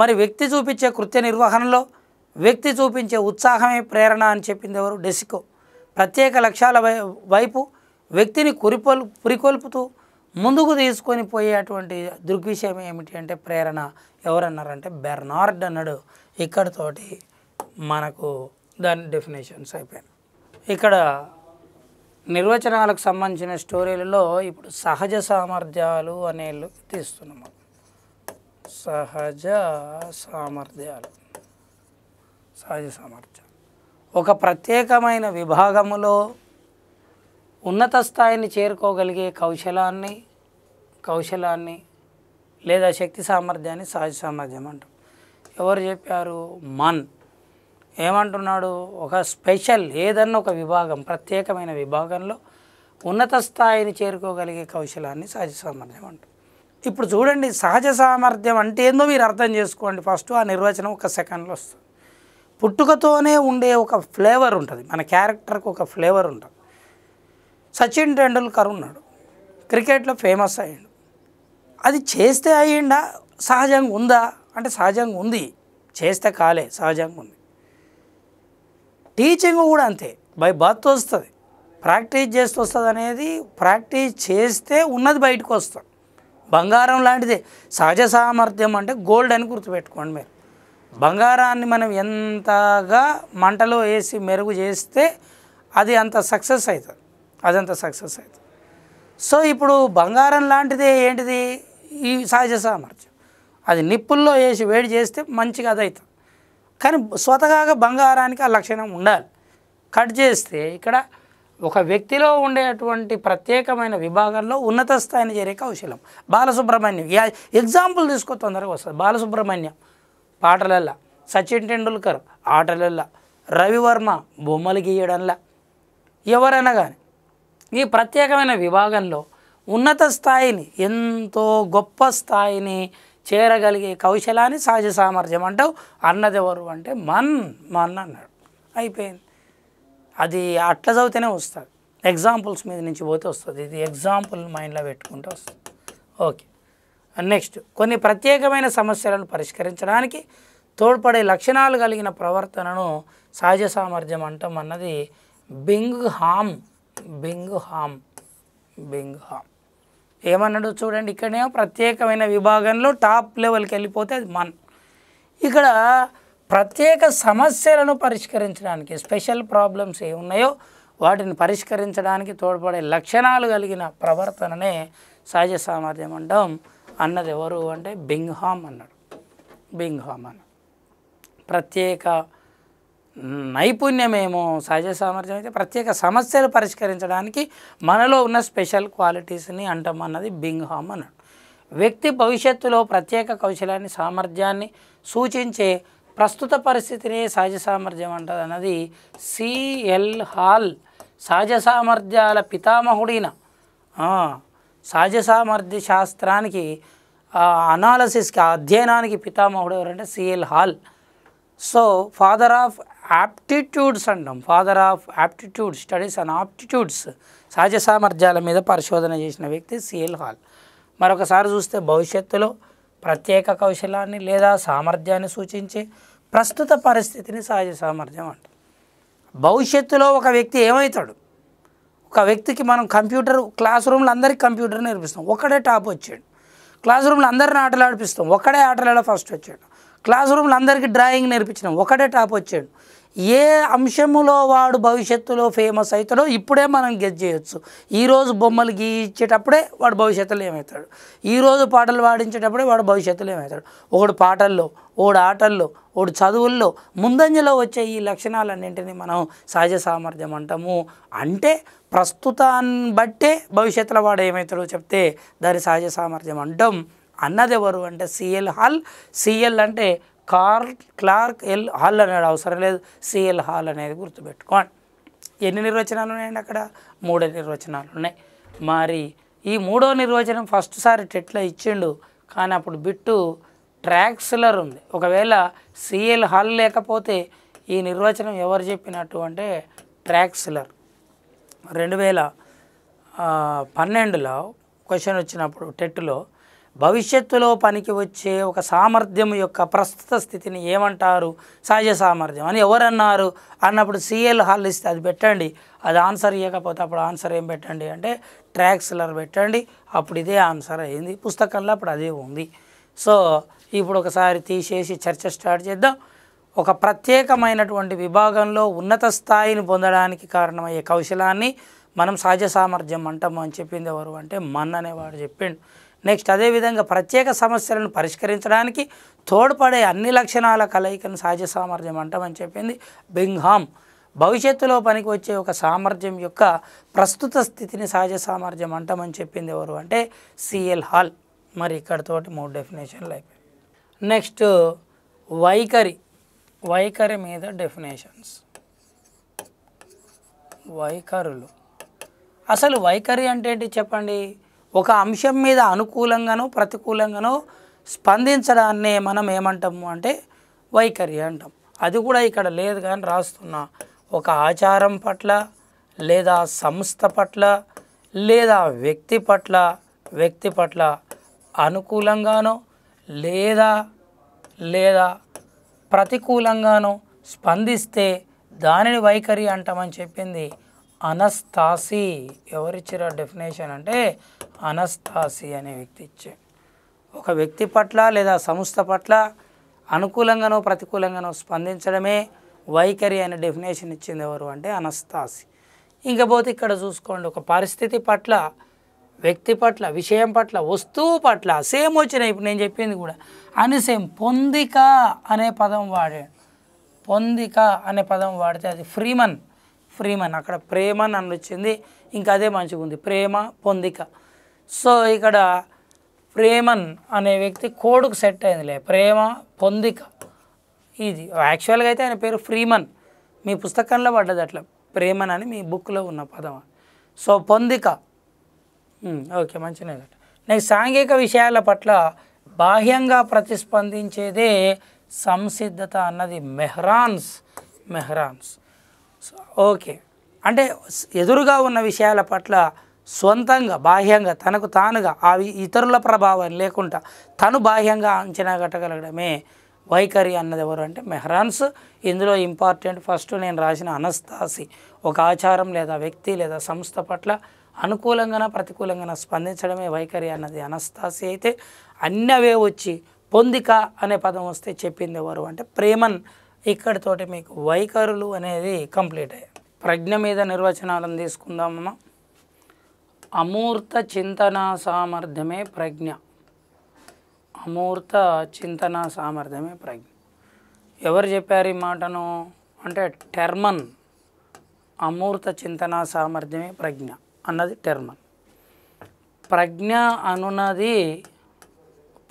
మరి వ్యక్తి చూపించే కృత్య నిర్వహణలో వ్యక్తి చూపించే ఉత్సాహమే ప్రేరణ అని చెప్పింది ఎవరు డెసికో ప్రత్యేక లక్ష్యాల వైపు వ్యక్తిని కురిపోల్ పురికొల్పుతూ ముందుకు తీసుకొని పోయేటువంటి దృగ్విషయం ఏమిటి అంటే ప్రేరణ ఎవరన్నారంటే బెర్నార్డ్ అన్నాడు ఇక్కడతోటి మనకు దాని డెఫినేషన్స్ అయిపోయాయి ఇక్కడ నిర్వచనాలకు సంబంధించిన స్టోరీలలో ఇప్పుడు సహజ సామర్థ్యాలు అనే తీస్తున్నాం సహజ సామర్థ్యాలు సహజ సామర్థ్యం ఒక ప్రత్యేకమైన విభాగములో ఉన్నత స్థాయిని చేరుకోగలిగే కౌశలాన్ని కౌశలాన్ని లేదా శక్తి సామర్థ్యాన్ని సహజ సామర్థ్యం అంటాం ఎవరు చెప్పారు మన్ ఏమంటున్నాడు ఒక స్పెషల్ ఏదన్నా ఒక విభాగం ప్రత్యేకమైన విభాగంలో ఉన్నత స్థాయిని చేరుకోగలిగే కౌశలాన్ని సహజ సామర్థ్యం అంటాం ఇప్పుడు చూడండి సహజ సామర్థ్యం అంటే ఏందో మీరు అర్థం చేసుకోండి ఫస్ట్ ఆ నిర్వచనం ఒక సెకండ్లో వస్తుంది పుట్టుకతోనే ఉండే ఒక ఫ్లేవర్ ఉంటుంది మన క్యారెక్టర్కి ఒక ఫ్లేవర్ ఉంటుంది సచిన్ టెండూల్కర్ ఉన్నాడు క్రికెట్లో ఫేమస్ అయ్యాడు అది చేస్తే అయ్యిండా సహజంగా ఉందా అంటే సహజంగా ఉంది చేస్తే కాలే సహజంగా ఉంది టీచింగ్ కూడా అంతే బై బర్త్ వస్తుంది ప్రాక్టీస్ చేస్తూ వస్తుంది అనేది ప్రాక్టీస్ చేస్తే ఉన్నది బయటకు వస్తుంది బంగారం లాంటిది సహజ సామర్థ్యం అంటే గోల్డ్ అని గుర్తుపెట్టుకోండి మీరు బంగారాన్ని మనం ఎంతగా మంటలో వేసి మెరుగు చేస్తే అది అంత సక్సెస్ అవుతుంది అదంతా సక్సెస్ అవుతుంది సో ఇప్పుడు బంగారం లాంటిది ఏంటిది ఈ సహజ సామర్థ్యం అది నిప్పుల్లో వేసి వేడి చేస్తే మంచిగా అది అవుతుంది కానీ స్వతహాగా బంగారానికి ఆ లక్షణం ఉండాలి కట్ చేస్తే ఇక్కడ ఒక వ్యక్తిలో ఉండేటువంటి ప్రత్యేకమైన విభాగంలో ఉన్నత స్థాయిని చేరే కౌశలం బాలసుబ్రహ్మణ్యం ఎగ్జాంపుల్ తీసుకో తొందరగా వస్తుంది బాలసుబ్రహ్మణ్యం పాటలల్లా సచిన్ టెండూల్కర్ ఆటలల్లా రవివర్మ బొమ్మలు గీయడంలా ఎవరైనా కానీ ఈ ప్రత్యేకమైన విభాగంలో ఉన్నత స్థాయిని ఎంతో గొప్ప స్థాయిని చేరగలిగే కౌశలాన్ని సహజ సామర్థ్యం అంటావు అన్నది ఎవరు అంటే మన్ మన్ అన్నాడు అయిపోయింది అది అట్లా చదివితేనే వస్తుంది ఎగ్జాంపుల్స్ మీద నుంచి పోతే వస్తుంది ఇది ఎగ్జాంపుల్ మైండ్లో పెట్టుకుంటే వస్తుంది ఓకే నెక్స్ట్ కొన్ని ప్రత్యేకమైన సమస్యలను పరిష్కరించడానికి తోడ్పడే లక్షణాలు కలిగిన ప్రవర్తనను సహజ సామర్థ్యం అంటాం అన్నది బింగ్ హామ్ బింగ్హామ్ బింగ్హామ్ ఏమన్నాడు చూడండి ఇక్కడేమో ప్రత్యేకమైన విభాగంలో టాప్ లెవెల్కి వెళ్ళిపోతే అది మన్ ఇక్కడ ప్రత్యేక సమస్యలను పరిష్కరించడానికి స్పెషల్ ప్రాబ్లమ్స్ ఏమున్నాయో వాటిని పరిష్కరించడానికి తోడ్పడే లక్షణాలు కలిగిన ప్రవర్తననే సహజ సామర్థ్యం అంటాం అన్నది ఎవరు అంటే బింగ్హామ్ అన్నాడు బింగ్హామ్ అన్నాడు ప్రత్యేక నైపుణ్యమేమో సహజ సామర్థ్యం అయితే ప్రత్యేక సమస్యలు పరిష్కరించడానికి మనలో ఉన్న స్పెషల్ క్వాలిటీస్ని అంటాం అన్నది బింగ్హామ్ అన్నాడు వ్యక్తి భవిష్యత్తులో ప్రత్యేక కౌశలాన్ని సామర్థ్యాన్ని సూచించే ప్రస్తుత పరిస్థితిని సహజ సామర్థ్యం అంటది అన్నది సిఎల్ హాల్ సహజ సామర్థ్యాల పితామహుడిన సహజ సామర్థ్య శాస్త్రానికి అనాలసిస్కి అధ్యయనానికి పితామహుడు ఎవరంటే CL Hull so father of aptitudes అంటాం father of aptitude studies and aptitudes సహజ సామర్థ్యాల మీద పరిశోధన చేసిన వ్యక్తి సిఎల్ హాల్ మరొకసారి చూస్తే భవిష్యత్తులో ప్రత్యేక కౌశలాన్ని లేదా సామర్థ్యాన్ని సూచించే ప్రస్తుత పరిస్థితిని సహజ సామర్థ్యం అంటాం భవిష్యత్తులో ఒక వ్యక్తి ఏమవుతాడు ఒక వ్యక్తికి మనం కంప్యూటర్ క్లాస్ రూమ్లో అందరికీ కంప్యూటర్ నేర్పిస్తాం ఒకడే టాప్ వచ్చాడు క్లాస్ రూమ్లో అందరిని ఆటలు ఆడిపిస్తాం ఒక్కడే ఆటలాడ ఫస్ట్ వచ్చాడు క్లాస్ రూమ్లో అందరికీ డ్రాయింగ్ నేర్పించినాం ఒకటే టాప్ వచ్చాడు ఏ అంశములో వాడు భవిష్యత్తులో ఫేమస్ అవుతాడో ఇప్పుడే మనం గెట్ చేయొచ్చు ఈరోజు బొమ్మలు గీయించేటప్పుడే వాడు భవిష్యత్తులో ఏమవుతాడు ఈరోజు పాటలు పాడించేటప్పుడే వాడు భవిష్యత్తులో ఏమవుతాడు ఒకడు పాటల్లో ఓడు ఆటల్లో ఓడు చదువుల్లో ముందంజలో వచ్చే ఈ లక్షణాలన్నింటినీ మనం సహజ సామర్థ్యం అంటాము అంటే ప్రస్తుతాన్ని బట్టే భవిష్యత్తులో వాడు ఏమవుతాడో చెప్తే దాని సహజ సామర్థ్యం అంటాం ఎవరు అంటే సిఎల్ హాల్ సిఎల్ అంటే కార్ క్లార్క్ ఎల్ హాల్ అనేది అవసరం లేదు సిఎల్ హాల్ అనేది గుర్తుపెట్టుకోండి ఎన్ని నిర్వచనాలు ఉన్నాయండి అక్కడ మూడు నిర్వచనాలు ఉన్నాయి మరి ఈ మూడో నిర్వచనం ఫస్ట్ సారి టెట్లో ఇచ్చిండు కానీ అప్పుడు బిట్టు ట్రాక్సులర్ ఉంది ఒకవేళ సిఎల్ హాల్ లేకపోతే ఈ నిర్వచనం ఎవరు చెప్పినట్టు అంటే ట్రాక్సిలర్ రెండు వేల పన్నెండులో క్వశ్చన్ వచ్చినప్పుడు టెట్లో భవిష్యత్తులో పనికి వచ్చే ఒక సామర్థ్యం యొక్క ప్రస్తుత స్థితిని ఏమంటారు సహజ సామర్థ్యం అని ఎవరన్నారు అన్నప్పుడు సిఎల్ హాల్ ఇస్తే అది పెట్టండి అది ఆన్సర్ ఇవ్వకపోతే అప్పుడు ఆన్సర్ ఏం పెట్టండి అంటే ట్రాక్స్లర్ పెట్టండి అప్పుడు ఇదే ఆన్సర్ అయింది పుస్తకంలో అప్పుడు అదే ఉంది సో ఇప్పుడు ఒకసారి తీసేసి చర్చ స్టార్ట్ చేద్దాం ఒక ప్రత్యేకమైనటువంటి విభాగంలో ఉన్నత స్థాయిని పొందడానికి కారణమయ్యే కౌశలాన్ని మనం సహజ సామర్థ్యం అంటాము అని చెప్పింది ఎవరు అంటే మన్ అనేవాడు చెప్పిండు నెక్స్ట్ అదేవిధంగా ప్రత్యేక సమస్యలను పరిష్కరించడానికి తోడ్పడే అన్ని లక్షణాల కలయికను సహజ సామర్థ్యం అంటామని చెప్పింది బింగ్హామ్ భవిష్యత్తులో పనికి వచ్చే ఒక సామర్థ్యం యొక్క ప్రస్తుత స్థితిని సహజ సామర్థ్యం అంటామని చెప్పింది ఎవరు అంటే సిఎల్ హాల్ మరి ఇక్కడతో మూడు డెఫినేషన్లు అయిపోయాయి నెక్స్ట్ వైఖరి వైఖరి మీద డెఫినేషన్స్ వైఖరులు అసలు వైఖరి అంటే ఏంటి చెప్పండి ఒక అంశం మీద అనుకూలంగానో ప్రతికూలంగానో స్పందించడాన్నే మనం ఏమంటాము అంటే వైఖరి అంటాం అది కూడా ఇక్కడ లేదు కానీ రాస్తున్న ఒక ఆచారం పట్ల లేదా సంస్థ పట్ల లేదా వ్యక్తి పట్ల వ్యక్తి పట్ల అనుకూలంగానో లేదా లేదా ప్రతికూలంగానో స్పందిస్తే దానిని వైఖరి అంటామని చెప్పింది అనస్థాసి ఎవరిచ్చారు డెఫినేషన్ అంటే అనస్తాసి అనే వ్యక్తి ఇచ్చే ఒక వ్యక్తి పట్ల లేదా సంస్థ పట్ల అనుకూలంగానో ప్రతికూలంగానో స్పందించడమే వైఖరి అనే డెఫినేషన్ ఇచ్చింది ఎవరు అంటే అనస్తాసి ఇంకపోతే ఇక్కడ చూసుకోండి ఒక పరిస్థితి పట్ల వ్యక్తి పట్ల విషయం పట్ల వస్తువు పట్ల సేమ్ వచ్చినాయి ఇప్పుడు నేను చెప్పింది కూడా అని సేమ్ పొందిక అనే పదం వాడాడు పొందిక అనే పదం వాడితే అది ఫ్రీమన్ ఫ్రీమన్ అక్కడ ప్రేమన్ అని వచ్చింది ఇంకా అదే మంచిగా ఉంది ప్రేమ పొందిక సో ఇక్కడ ప్రేమన్ అనే వ్యక్తి కోడుకు సెట్ అయిందిలే ప్రేమ పొందిక ఇది యాక్చువల్గా అయితే ఆయన పేరు ఫ్రీమన్ మీ పుస్తకంలో పడ్డది అట్లా ప్రేమన్ అని మీ బుక్లో ఉన్న పదం సో పొందిక ఓకే మంచిగా నెక్స్ట్ సాంఘిక విషయాల పట్ల బాహ్యంగా ప్రతిస్పందించేదే సంసిద్ధత అన్నది మెహ్రాన్స్ మెహ్రాన్స్ ఓకే అంటే ఎదురుగా ఉన్న విషయాల పట్ల సొంతంగా బాహ్యంగా తనకు తానుగా ఆ ఇతరుల ప్రభావం లేకుండా తను బాహ్యంగా అంచనా కట్టగలగడమే వైఖరి అన్నది ఎవరు అంటే మెహ్రాన్స్ ఇందులో ఇంపార్టెంట్ ఫస్ట్ నేను రాసిన అనస్తాసి ఒక ఆచారం లేదా వ్యక్తి లేదా సంస్థ పట్ల అనుకూలంగా ప్రతికూలంగా స్పందించడమే వైఖరి అన్నది అనస్తాసి అయితే అన్నవే వచ్చి పొందిక అనే పదం వస్తే చెప్పింది ఎవరు అంటే ప్రేమన్ ఇక్కడితోటి మీకు వైఖరులు అనేది కంప్లీట్ అయ్యాయి ప్రజ్ఞ మీద నిర్వచనాలను తీసుకుందాం అమూర్త చింతన సామర్థ్యమే ప్రజ్ఞ అమూర్త చింతన సామర్థ్యమే ప్రజ్ఞ ఎవరు చెప్పారు ఈ మాటను అంటే టెర్మన్ అమూర్త చింతన సామర్థ్యమే ప్రజ్ఞ అన్నది టెర్మన్ ప్రజ్ఞ అనున్నది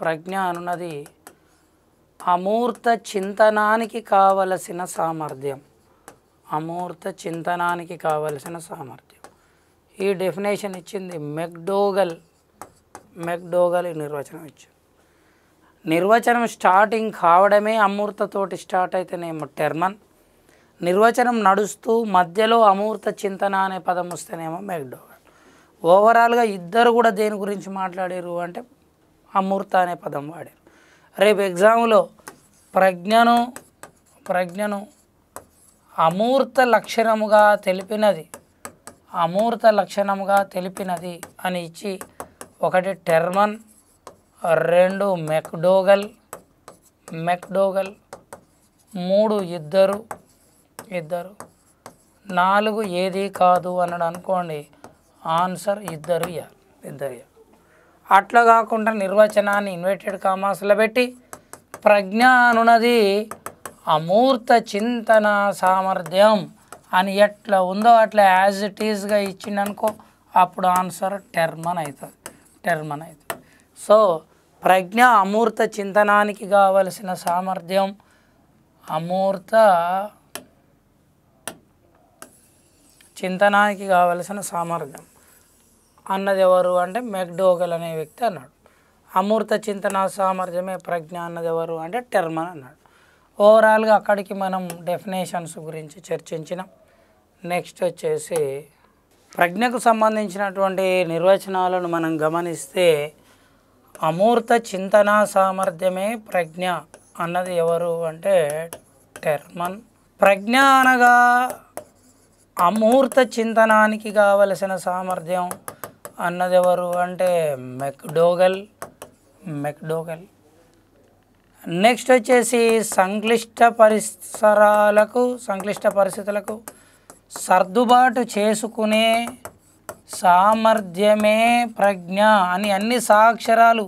ప్రజ్ఞ అనున్నది అమూర్త చింతనానికి కావలసిన సామర్థ్యం అమూర్త చింతనానికి కావలసిన సామర్థ్యం ఈ డెఫినేషన్ ఇచ్చింది మెక్డోగల్ మెక్డోగల్ నిర్వచనం ఇచ్చింది నిర్వచనం స్టార్టింగ్ కావడమే అమూర్తతోటి స్టార్ట్ అయితేనేమో టెర్మన్ నిర్వచనం నడుస్తూ మధ్యలో అమూర్త చింతన అనే పదం వస్తేనేమో మెక్డోగల్ ఓవరాల్గా ఇద్దరు కూడా దేని గురించి మాట్లాడారు అంటే అమూర్త అనే పదం వాడారు రేపు ఎగ్జామ్లో ప్రజ్ఞను ప్రజ్ఞను అమూర్త లక్షణముగా తెలిపినది అమూర్త లక్షణముగా తెలిపినది అని ఇచ్చి ఒకటి టెర్మన్ రెండు మెక్డోగల్ మెక్డోగల్ మూడు ఇద్దరు ఇద్దరు నాలుగు ఏది కాదు అన్నాడు అనుకోండి ఆన్సర్ ఇద్దరు ఇద్దరు అట్లా కాకుండా నిర్వచనాన్ని ఇన్వర్టెడ్ కామాసులో పెట్టి ప్రజ్ఞ అనున్నది అమూర్త చింతన సామర్థ్యం అని ఎట్లా ఉందో అట్లా యాజ్ ఇట్ ఈజ్గా అనుకో అప్పుడు ఆన్సర్ టెర్మన్ అవుతుంది టెర్మన్ అవుతుంది సో ప్రజ్ఞ అమూర్త చింతనానికి కావలసిన సామర్థ్యం అమూర్త చింతనానికి కావలసిన సామర్థ్యం అన్నది ఎవరు అంటే మెక్డోగల్ అనే వ్యక్తి అన్నాడు అమూర్త చింతన సామర్థ్యమే ప్రజ్ఞ అన్నది ఎవరు అంటే టెర్మన్ అన్నాడు ఓవరాల్గా అక్కడికి మనం డెఫినేషన్స్ గురించి చర్చించినాం నెక్స్ట్ వచ్చేసి ప్రజ్ఞకు సంబంధించినటువంటి నిర్వచనాలను మనం గమనిస్తే అమూర్త చింతన సామర్థ్యమే ప్రజ్ఞ అన్నది ఎవరు అంటే టెర్మన్ ప్రజ్ఞ అనగా అమూర్త చింతనానికి కావలసిన సామర్థ్యం అన్నది ఎవరు అంటే మెక్డోగల్ మెక్డోగల్ నెక్స్ట్ వచ్చేసి సంక్లిష్ట పరిసరాలకు సంక్లిష్ట పరిస్థితులకు సర్దుబాటు చేసుకునే సామర్థ్యమే ప్రజ్ఞ అని అన్ని సాక్షరాలు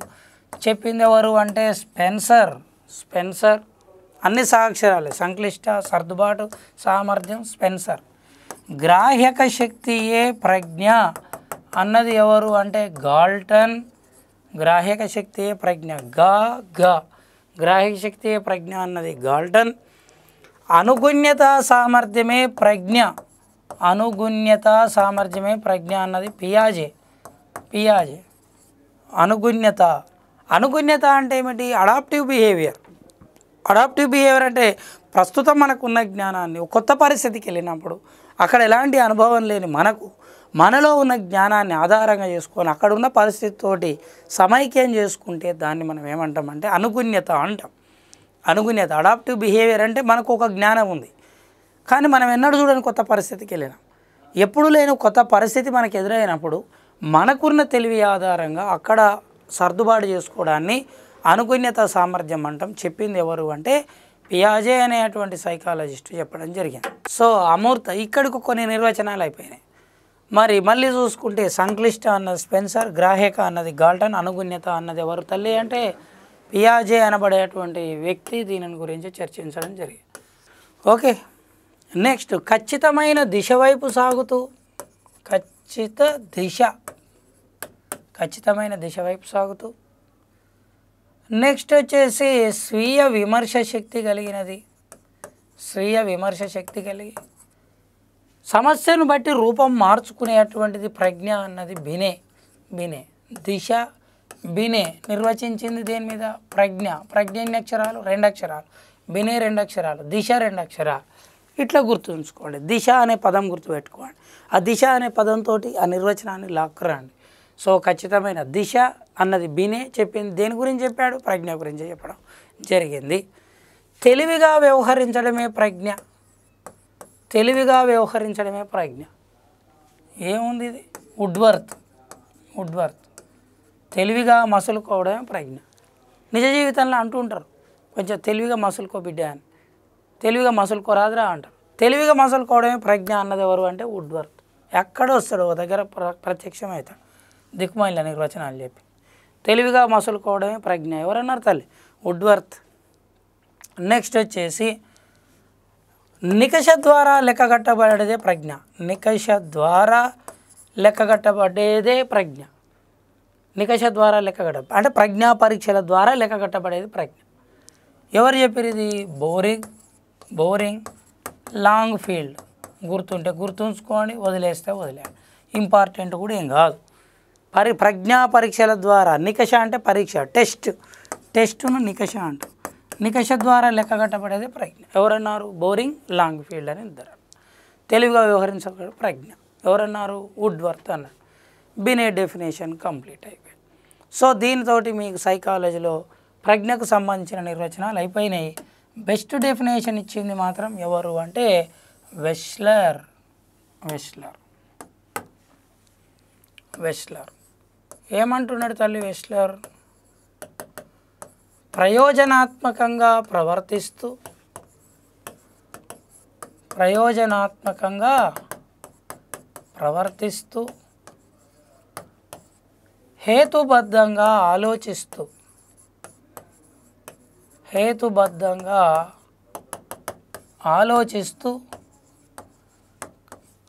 చెప్పింది ఎవరు అంటే స్పెన్సర్ స్పెన్సర్ అన్ని సాక్షరాలు సంక్లిష్ట సర్దుబాటు సామర్థ్యం స్పెన్సర్ గ్రాహ్యక శక్తియే ప్రజ్ఞ అన్నది ఎవరు అంటే గాల్టన్ గ్రాహక శక్తి ప్రజ్ఞ గా గా గ్రాహక శక్తి ప్రజ్ఞ అన్నది గాల్టన్ అనుగుణ్యత సామర్థ్యమే ప్రజ్ఞ అనుగుణ్యత సామర్థ్యమే ప్రజ్ఞ అన్నది పియాజే పియాజే అనుగుణ్యత అనుగుణ్యత అంటే ఏమిటి అడాప్టివ్ బిహేవియర్ అడాప్టివ్ బిహేవియర్ అంటే ప్రస్తుతం మనకున్న జ్ఞానాన్ని కొత్త పరిస్థితికి వెళ్ళినప్పుడు అక్కడ ఎలాంటి అనుభవం లేని మనకు మనలో ఉన్న జ్ఞానాన్ని ఆధారంగా చేసుకొని అక్కడ ఉన్న పరిస్థితితోటి సమైక్యం చేసుకుంటే దాన్ని మనం ఏమంటామంటే అనుగుణ్యత అంటాం అనుగుణ్యత అడాప్టివ్ బిహేవియర్ అంటే మనకు ఒక జ్ఞానం ఉంది కానీ మనం ఎన్నడూ చూడని కొత్త పరిస్థితికి వెళ్ళినాం ఎప్పుడు లేని కొత్త పరిస్థితి మనకు ఎదురైనప్పుడు మనకున్న తెలివి ఆధారంగా అక్కడ సర్దుబాటు చేసుకోవడాన్ని అనుగుణ్యత సామర్థ్యం అంటాం చెప్పింది ఎవరు అంటే పియాజే అనేటువంటి సైకాలజిస్ట్ చెప్పడం జరిగింది సో అమూర్త ఇక్కడికి కొన్ని నిర్వచనాలు అయిపోయినాయి మరి మళ్ళీ చూసుకుంటే సంక్లిష్ట అన్నది స్పెన్సర్ గ్రాహక అన్నది గాల్టన్ అనుగుణ్యత అన్నది ఎవరు తల్లి అంటే పియాజే అనబడేటువంటి వ్యక్తి దీనిని గురించి చర్చించడం జరిగింది ఓకే నెక్స్ట్ ఖచ్చితమైన దిశ వైపు సాగుతూ ఖచ్చిత దిశ ఖచ్చితమైన దిశ వైపు సాగుతూ నెక్స్ట్ వచ్చేసి స్వీయ విమర్శ శక్తి కలిగినది స్వీయ విమర్శ శక్తి కలిగి సమస్యను బట్టి రూపం మార్చుకునేటువంటిది ప్రజ్ఞ అన్నది బినే బినే దిశ బినే నిర్వచించింది దేని మీద ప్రజ్ఞ ప్రజ్ఞ ఎన్ని అక్షరాలు రెండు అక్షరాలు బినే రెండు అక్షరాలు దిశ రెండు అక్షరాలు ఇట్లా గుర్తుంచుకోండి దిశ అనే పదం గుర్తుపెట్టుకోండి ఆ దిశ అనే పదంతో ఆ నిర్వచనాన్ని లాక్కురండి సో ఖచ్చితమైన దిశ అన్నది బినే చెప్పింది దేని గురించి చెప్పాడు ప్రజ్ఞ గురించి చెప్పడం జరిగింది తెలివిగా వ్యవహరించడమే ప్రజ్ఞ తెలివిగా వ్యవహరించడమే ప్రజ్ఞ ఏముంది ఇది ఉడ్వర్త్ వుడ్వర్త్ తెలివిగా మసులుకోవడమే ప్రజ్ఞ నిజ జీవితంలో అంటూ ఉంటారు కొంచెం తెలివిగా మసులుకో బిడ్డ అని తెలివిగా మసులుకోరాదురా అంటారు తెలివిగా మసులుకోవడమే ప్రజ్ఞ అన్నది ఎవరు అంటే ఉడ్వర్త్ ఎక్కడ వస్తాడు ఒక దగ్గర ప్ర ప్రత్యక్షమవుతాడు దిక్కుమాలిన నిర్వచనాలు చెప్పి తెలివిగా మసులుకోవడమే ప్రజ్ఞ ఎవరన్నారు తల్లి ఉడ్వర్త్ నెక్స్ట్ వచ్చేసి నికష ద్వారా లెక్కగట్టబడేదే ప్రజ్ఞ నికష ద్వారా లెక్కగట్టబడేదే ప్రజ్ఞ నికష ద్వారా లెక్కగట్ట అంటే ప్రజ్ఞా పరీక్షల ద్వారా లెక్కగట్టబడేది ప్రజ్ఞ ఎవరు చెప్పారు ఇది బోరింగ్ బోరింగ్ లాంగ్ ఫీల్డ్ గుర్తుంటే గుర్తుంచుకోండి వదిలేస్తే వదిలే ఇంపార్టెంట్ కూడా ఏం కాదు పరి ప్రజ్ఞా పరీక్షల ద్వారా నికష అంటే పరీక్ష టెస్ట్ టెస్ట్ను నికష అంటారు నికష ద్వారా కట్టబడేది ప్రజ్ఞ ఎవరన్నారు బోరింగ్ లాంగ్ ఫీల్డ్ అని ఇద్దరు తెలివిగా వ్యవహరించగల ప్రజ్ఞ ఎవరన్నారు వుడ్ వర్త్ అన్నాడు బినే డెఫినేషన్ కంప్లీట్ అయిపోయింది సో దీనితోటి మీకు సైకాలజీలో ప్రజ్ఞకు సంబంధించిన నిర్వచనాలు అయిపోయినాయి బెస్ట్ డెఫినేషన్ ఇచ్చింది మాత్రం ఎవరు అంటే వెస్లర్ వెస్లర్ వెస్లర్ ఏమంటున్నాడు తల్లి వెస్లర్ ప్రయోజనాత్మకంగా ప్రవర్తిస్తూ ప్రయోజనాత్మకంగా ప్రవర్తిస్తూ హేతుబద్ధంగా ఆలోచిస్తూ హేతుబద్ధంగా ఆలోచిస్తూ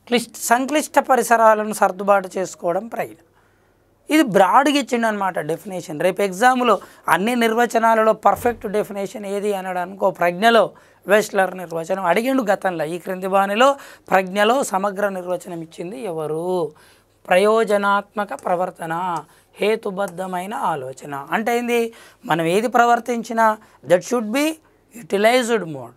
క్లిష్ట సంక్లిష్ట పరిసరాలను సర్దుబాటు చేసుకోవడం ప్రయత్నం ఇది బ్రాడ్గా ఇచ్చిండు అనమాట డెఫినేషన్ రేపు ఎగ్జామ్లో అన్ని నిర్వచనాలలో పర్ఫెక్ట్ డెఫినేషన్ ఏది అన్నాడు అనుకో ప్రజ్ఞలో వెస్ట్లర్ నిర్వచనం అడిగిండు గతంలో ఈ క్రింది బాణిలో ప్రజ్ఞలో సమగ్ర నిర్వచనం ఇచ్చింది ఎవరు ప్రయోజనాత్మక ప్రవర్తన హేతుబద్ధమైన ఆలోచన అంటే ఏంది మనం ఏది ప్రవర్తించినా that should be utilized mode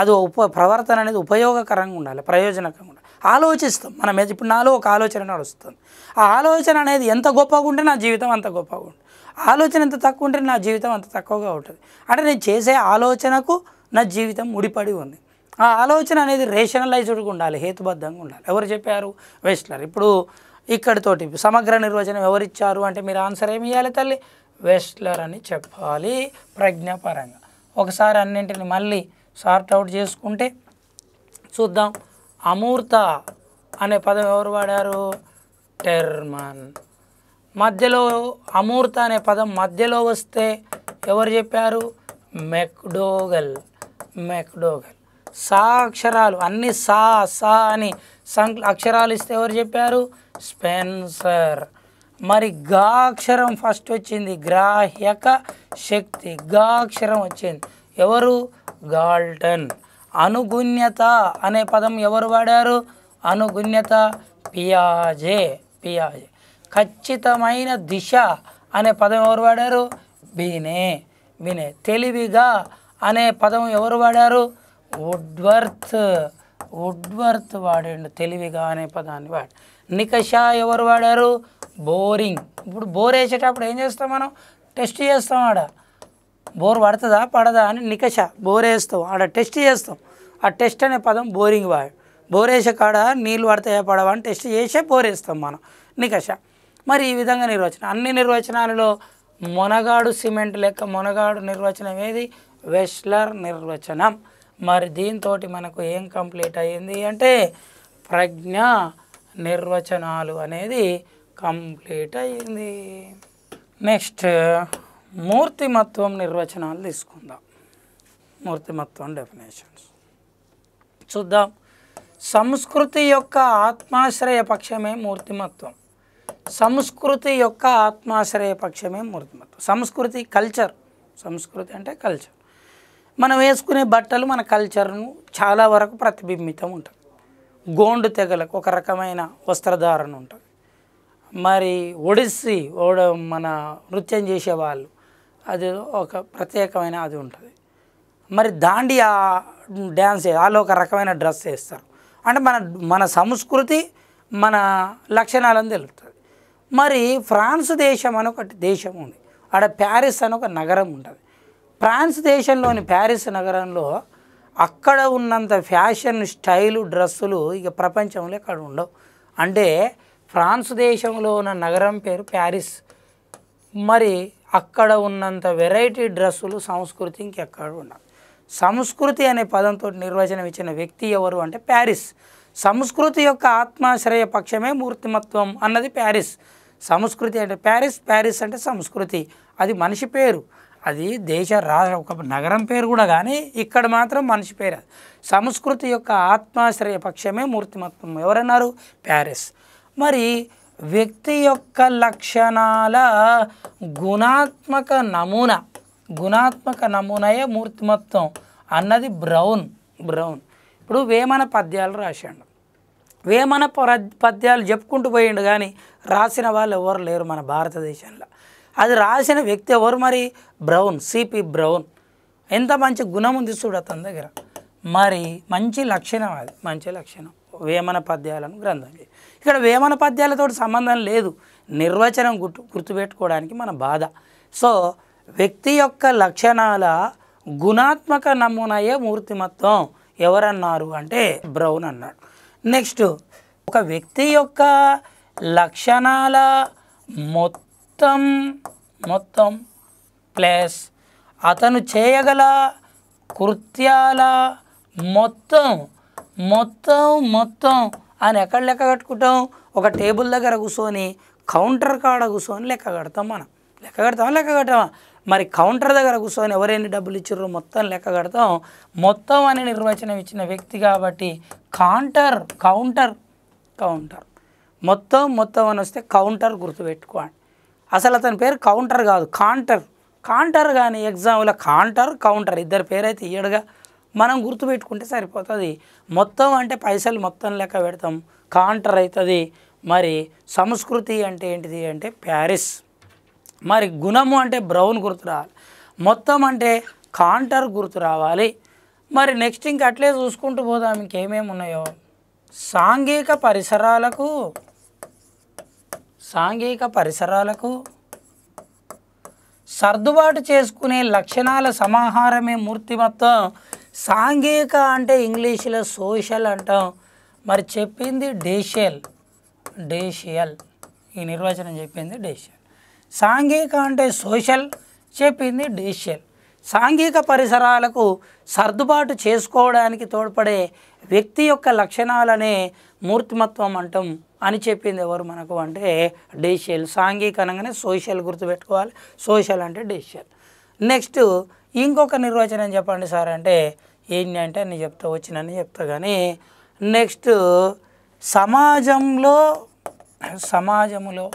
అది ఉప ప్రవర్తన అనేది ఉపయోగకరంగా ఉండాలి ప్రయోజనకంగా ఉండాలి ఆలోచిస్తాం మన మీద ఇప్పుడు నాలో ఒక ఆలోచన నడుస్తుంది ఆ ఆలోచన అనేది ఎంత గొప్పగా ఉంటే నా జీవితం అంత గొప్పగా ఉంటుంది ఆలోచన ఎంత తక్కువ ఉంటే నా జీవితం అంత తక్కువగా ఉంటుంది అంటే నేను చేసే ఆలోచనకు నా జీవితం ముడిపడి ఉంది ఆ ఆలోచన అనేది రేషనలైజ్డ్గా ఉండాలి హేతుబద్ధంగా ఉండాలి ఎవరు చెప్పారు వెస్ట్లర్ ఇప్పుడు ఇక్కడితోటి సమగ్ర నిర్వచనం ఎవరిచ్చారు అంటే మీరు ఆన్సర్ ఏమి ఇవ్వాలి తల్లి వెస్ట్లర్ అని చెప్పాలి ప్రజ్ఞాపరంగా ఒకసారి అన్నింటిని మళ్ళీ సార్ట్ అవుట్ చేసుకుంటే చూద్దాం అమూర్త అనే పదం ఎవరు వాడారు టెర్మన్ మధ్యలో అమూర్త అనే పదం మధ్యలో వస్తే ఎవరు చెప్పారు మెక్డోగల్ మెక్డోగల్ సా అక్షరాలు అన్ని సా సా అని సం అక్షరాలు ఇస్తే ఎవరు చెప్పారు స్పెన్సర్ మరి గా అక్షరం ఫస్ట్ వచ్చింది గ్రాహ్యక శక్తి గా అక్షరం వచ్చింది ఎవరు గాల్టన్ అనుగుణ్యత అనే పదం ఎవరు వాడారు అనుగుణ్యత పియాజే పియాజే ఖచ్చితమైన దిశ అనే పదం ఎవరు వాడారు బీనే బీనే తెలివిగా అనే పదం ఎవరు వాడారు ఉడ్వర్త్ వుడ్వర్త్ వాడండి తెలివిగా అనే పదాన్ని వాడు నికష ఎవరు వాడారు బోరింగ్ ఇప్పుడు బోర్ వేసేటప్పుడు ఏం చేస్తాం మనం టెస్ట్ చేస్తాం ఆడ బోర్ పడుతుందా పడదా అని నికష బోర్ వేస్తాం ఆడ టెస్ట్ చేస్తాం ఆ టెస్ట్ అనే పదం బోరింగ్ వాడు బోర్ వేసే కాడ నీళ్ళు పడతాయా పడవా అని టెస్ట్ చేసే బోర్ వేస్తాం మనం నికష మరి ఈ విధంగా నిర్వచనం అన్ని నిర్వచనాలలో మొనగాడు సిమెంట్ లెక్క మొనగాడు నిర్వచనం ఏది వెస్లర్ నిర్వచనం మరి దీంతో మనకు ఏం కంప్లీట్ అయ్యింది అంటే ప్రజ్ఞ నిర్వచనాలు అనేది కంప్లీట్ అయ్యింది నెక్స్ట్ మూర్తిమత్వం నిర్వచనాలు తీసుకుందాం మూర్తిమత్వం డెఫినేషన్స్ చూద్దాం సంస్కృతి యొక్క ఆత్మాశ్రయ పక్షమే మూర్తిమత్వం సంస్కృతి యొక్క ఆత్మాశ్రయ పక్షమే మూర్తిమత్వం సంస్కృతి కల్చర్ సంస్కృతి అంటే కల్చర్ మనం వేసుకునే బట్టలు మన కల్చర్ను చాలా వరకు ప్రతిబింబితం ఉంటుంది గోండు తెగలకు ఒక రకమైన వస్త్రధారణ ఉంటుంది మరి ఒడిస్సీ మన నృత్యం చేసేవాళ్ళు అది ఒక ప్రత్యేకమైన అది ఉంటుంది మరి దాండియా డ్యాన్స్ వాళ్ళు ఒక రకమైన డ్రెస్ వేస్తారు అంటే మన మన సంస్కృతి మన లక్షణాలను తెలుపుతుంది మరి ఫ్రాన్స్ దేశం అని ఒక దేశం ఉంది ఆడ ప్యారిస్ అని ఒక నగరం ఉంటుంది ఫ్రాన్స్ దేశంలోని ప్యారిస్ నగరంలో అక్కడ ఉన్నంత ఫ్యాషన్ స్టైలు డ్రెస్సులు ఇక ప్రపంచంలో అక్కడ ఉండవు అంటే ఫ్రాన్స్ దేశంలో ఉన్న నగరం పేరు ప్యారిస్ మరి అక్కడ ఉన్నంత వెరైటీ డ్రెస్సులు సంస్కృతి ఇంకెక్కడ ఉండవు సంస్కృతి అనే పదంతో నిర్వచనం ఇచ్చిన వ్యక్తి ఎవరు అంటే ప్యారిస్ సంస్కృతి యొక్క ఆత్మాశ్రయ పక్షమే మూర్తిమత్వం అన్నది ప్యారిస్ సంస్కృతి అంటే ప్యారిస్ ప్యారిస్ అంటే సంస్కృతి అది మనిషి పేరు అది దేశ రా ఒక నగరం పేరు కూడా కానీ ఇక్కడ మాత్రం మనిషి పేరు అది సంస్కృతి యొక్క ఆత్మాశ్రయ పక్షమే మూర్తిమత్వం ఎవరన్నారు ప్యారిస్ మరి వ్యక్తి యొక్క లక్షణాల గుణాత్మక నమూనా గుణాత్మక నమూనాయే మూర్తిమత్వం అన్నది బ్రౌన్ బ్రౌన్ ఇప్పుడు వేమన పద్యాలు రాశాడు వేమన పద్యాలు చెప్పుకుంటూ పోయిండు కానీ రాసిన వాళ్ళు ఎవరు లేరు మన భారతదేశంలో అది రాసిన వ్యక్తి ఎవరు మరి బ్రౌన్ సిపి బ్రౌన్ ఎంత మంచి గుణం ఉంది చూడు అతని దగ్గర మరి మంచి లక్షణం అది మంచి లక్షణం వేమన పద్యాలను గ్రంథం ఇక్కడ వేమన పద్యాలతో సంబంధం లేదు నిర్వచనం గుర్తు గుర్తుపెట్టుకోవడానికి మన బాధ సో వ్యక్తి యొక్క లక్షణాల గుణాత్మక నమూనాయే మూర్తిమత్వం ఎవరన్నారు అంటే బ్రౌన్ అన్నాడు నెక్స్ట్ ఒక వ్యక్తి యొక్క లక్షణాల మొత్తం మొత్తం ప్లస్ అతను చేయగల కృత్యాల మొత్తం మొత్తం మొత్తం ఆయన ఎక్కడ లెక్క కట్టుకుంటాం ఒక టేబుల్ దగ్గర కూర్చొని కౌంటర్ కాడ కూర్చొని లెక్క కడతాం మనం లెక్క కడతామా లెక్క కట్టామా మరి కౌంటర్ దగ్గర కూర్చొని ఎవరెన్ని డబ్బులు ఇచ్చిర్రో మొత్తం లెక్క కడతాం మొత్తం అనే నిర్వచనం ఇచ్చిన వ్యక్తి కాబట్టి కౌంటర్ కౌంటర్ కౌంటర్ మొత్తం మొత్తం అని వస్తే కౌంటర్ గుర్తుపెట్టుకోండి అసలు అతని పేరు కౌంటర్ కాదు కాంటర్ కాంటర్ కానీ ఎగ్జామ్లో కాంటర్ కౌంటర్ ఇద్దరు పేరైతే ఇయ్యడుగా మనం గుర్తుపెట్టుకుంటే సరిపోతుంది మొత్తం అంటే పైసలు మొత్తం లెక్క పెడతాం కాంటర్ అవుతుంది మరి సంస్కృతి అంటే ఏంటిది అంటే ప్యారిస్ మరి గుణము అంటే బ్రౌన్ గుర్తు రావాలి మొత్తం అంటే కాంటర్ గుర్తు రావాలి మరి నెక్స్ట్ ఇంక అట్లే చూసుకుంటూ పోదాం ఇంకేమేమి ఉన్నాయో సాంఘిక పరిసరాలకు సాంఘిక పరిసరాలకు సర్దుబాటు చేసుకునే లక్షణాల సమాహారమే మూర్తిమత్వం సాంఘిక అంటే ఇంగ్లీష్లో సోషల్ అంటాం మరి చెప్పింది డేషియల్ డేషియల్ ఈ నిర్వచనం చెప్పింది డేషియల్ సాంఘిక అంటే సోషల్ చెప్పింది డేషియల్ సాంఘిక పరిసరాలకు సర్దుబాటు చేసుకోవడానికి తోడ్పడే వ్యక్తి యొక్క లక్షణాలనే మూర్తిమత్వం అంటాం అని చెప్పింది ఎవరు మనకు అంటే డేషియల్ సాంఘిక అనగానే సోషల్ గుర్తుపెట్టుకోవాలి సోషల్ అంటే డేషియల్ నెక్స్ట్ ఇంకొక నిర్వచనం చెప్పండి సార్ అంటే అంటే నేను చెప్తా వచ్చినని చెప్తా కానీ నెక్స్ట్ సమాజంలో సమాజంలో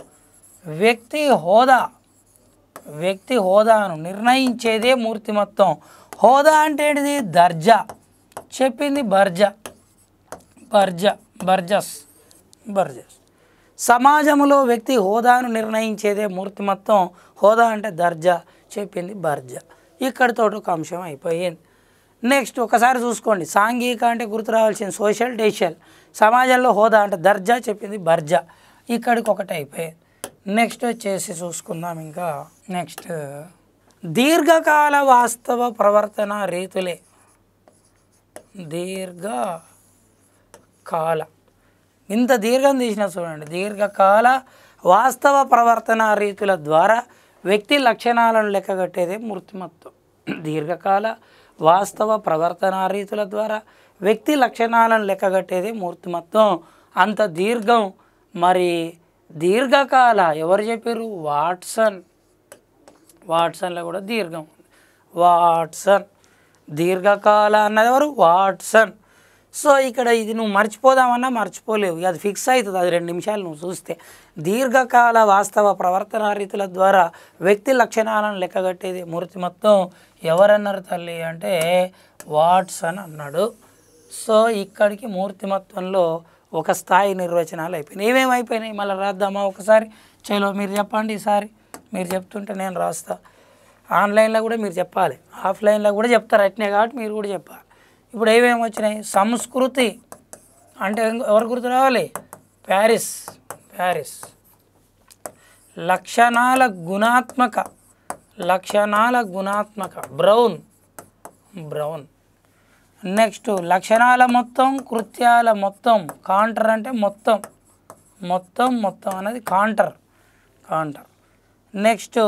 వ్యక్తి హోదా వ్యక్తి హోదాను నిర్ణయించేదే మూర్తిమత్వం హోదా అంటే ఏంటిది దర్జా చెప్పింది బర్జ బర్జ బర్జస్ బర్జస్ సమాజంలో వ్యక్తి హోదాను నిర్ణయించేదే మూర్తిమత్వం హోదా అంటే దర్జా చెప్పింది బర్జ ఇక్కడితో ఒక అంశం అయిపోయింది నెక్స్ట్ ఒకసారి చూసుకోండి సాంఘిక అంటే గుర్తు రావాల్సిన సోషల్ డేషియల్ సమాజంలో హోదా అంటే దర్జా చెప్పింది బర్జా ఇక్కడికి ఒకటి అయిపోయింది నెక్స్ట్ వచ్చేసి చూసుకుందాం ఇంకా నెక్స్ట్ దీర్ఘకాల వాస్తవ ప్రవర్తన రీతులే దీర్ఘ కాల ఇంత దీర్ఘం తీసినా చూడండి దీర్ఘకాల వాస్తవ ప్రవర్తన రీతుల ద్వారా వ్యక్తి లక్షణాలను లెక్కగట్టేదే మృతిమత్వం దీర్ఘకాల వాస్తవ ప్రవర్తనా రీతుల ద్వారా వ్యక్తి లక్షణాలను లెక్కగట్టేదే మూర్తిమత్వం అంత దీర్ఘం మరి దీర్ఘకాల ఎవరు చెప్పారు వాట్సన్ వాట్సన్లో కూడా దీర్ఘం వాట్సన్ దీర్ఘకాల అన్నది ఎవరు వాట్సన్ సో ఇక్కడ ఇది నువ్వు మర్చిపోదామన్నా మర్చిపోలేవు అది ఫిక్స్ అవుతుంది అది రెండు నిమిషాలు నువ్వు చూస్తే దీర్ఘకాల వాస్తవ ప్రవర్తన రీతుల ద్వారా వ్యక్తి లక్షణాలను లెక్కగట్టేది మూర్తి మొత్తం ఎవరన్నారు తల్లి అంటే వాట్సన్ అన్నాడు సో ఇక్కడికి మూర్తి మొత్తంలో ఒక స్థాయి నిర్వచనాలు అయిపోయినాయి ఏమేమైపోయినాయి మళ్ళీ రాద్దామా ఒకసారి చలో మీరు చెప్పండి ఈసారి మీరు చెప్తుంటే నేను రాస్తా ఆన్లైన్లో కూడా మీరు చెప్పాలి ఆఫ్లైన్లో కూడా చెప్తారు అట్నే కాబట్టి మీరు కూడా చెప్పాలి ఇప్పుడు ఏమేమి వచ్చినాయి సంస్కృతి అంటే ఎవరు గుర్తు రావాలి ప్యారిస్ ప్యారిస్ లక్షణాల గుణాత్మక లక్షణాల గుణాత్మక బ్రౌన్ బ్రౌన్ నెక్స్ట్ లక్షణాల మొత్తం కృత్యాల మొత్తం కాంటర్ అంటే మొత్తం మొత్తం మొత్తం అనేది కాంటర్ కాంటర్ నెక్స్ట్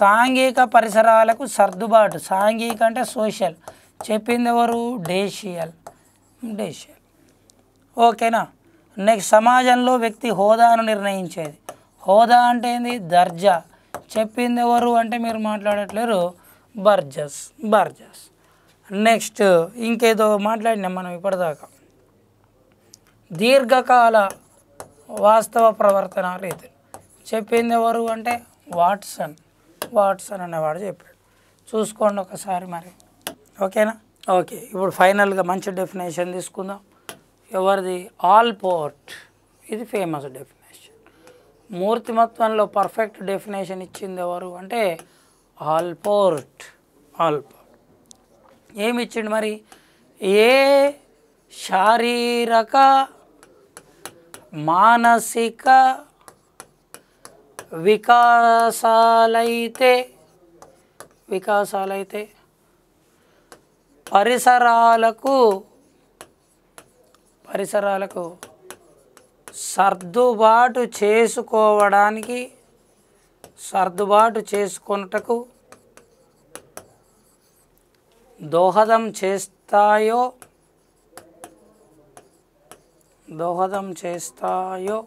సాంఘిక పరిసరాలకు సర్దుబాటు సాంఘిక అంటే సోషల్ చెప్పింది ఎవరు డేషియల్ డేషియల్ ఓకేనా నెక్స్ట్ సమాజంలో వ్యక్తి హోదాను నిర్ణయించేది హోదా అంటే ఏంది దర్జా చెప్పింది ఎవరు అంటే మీరు మాట్లాడట్లేరు బర్జస్ బర్జస్ నెక్స్ట్ ఇంకేదో మాట్లాడినాం మనం ఇప్పటిదాకా దీర్ఘకాల వాస్తవ ప్రవర్తన రీతి చెప్పింది ఎవరు అంటే వాట్సన్ వాట్సన్ అనేవాడు చెప్పాడు చూసుకోండి ఒకసారి మరి ఓకేనా ఓకే ఇప్పుడు ఫైనల్గా మంచి డెఫినేషన్ తీసుకుందాం ఎవరిది ఆల్ పోర్ట్ ఇది ఫేమస్ డెఫినేషన్ మూర్తిమత్వంలో పర్ఫెక్ట్ డెఫినేషన్ ఇచ్చింది ఎవరు అంటే ఆల్ పోర్ట్ ఆల్ పోర్ట్ ఏమి ఇచ్చిండు మరి ఏ శారీరక మానసిక వికాసాలైతే వికాసాలైతే పరిసరాలకు పరిసరాలకు సర్దుబాటు చేసుకోవడానికి సర్దుబాటు చేసుకున్నటకు దోహదం చేస్తాయో దోహదం చేస్తాయో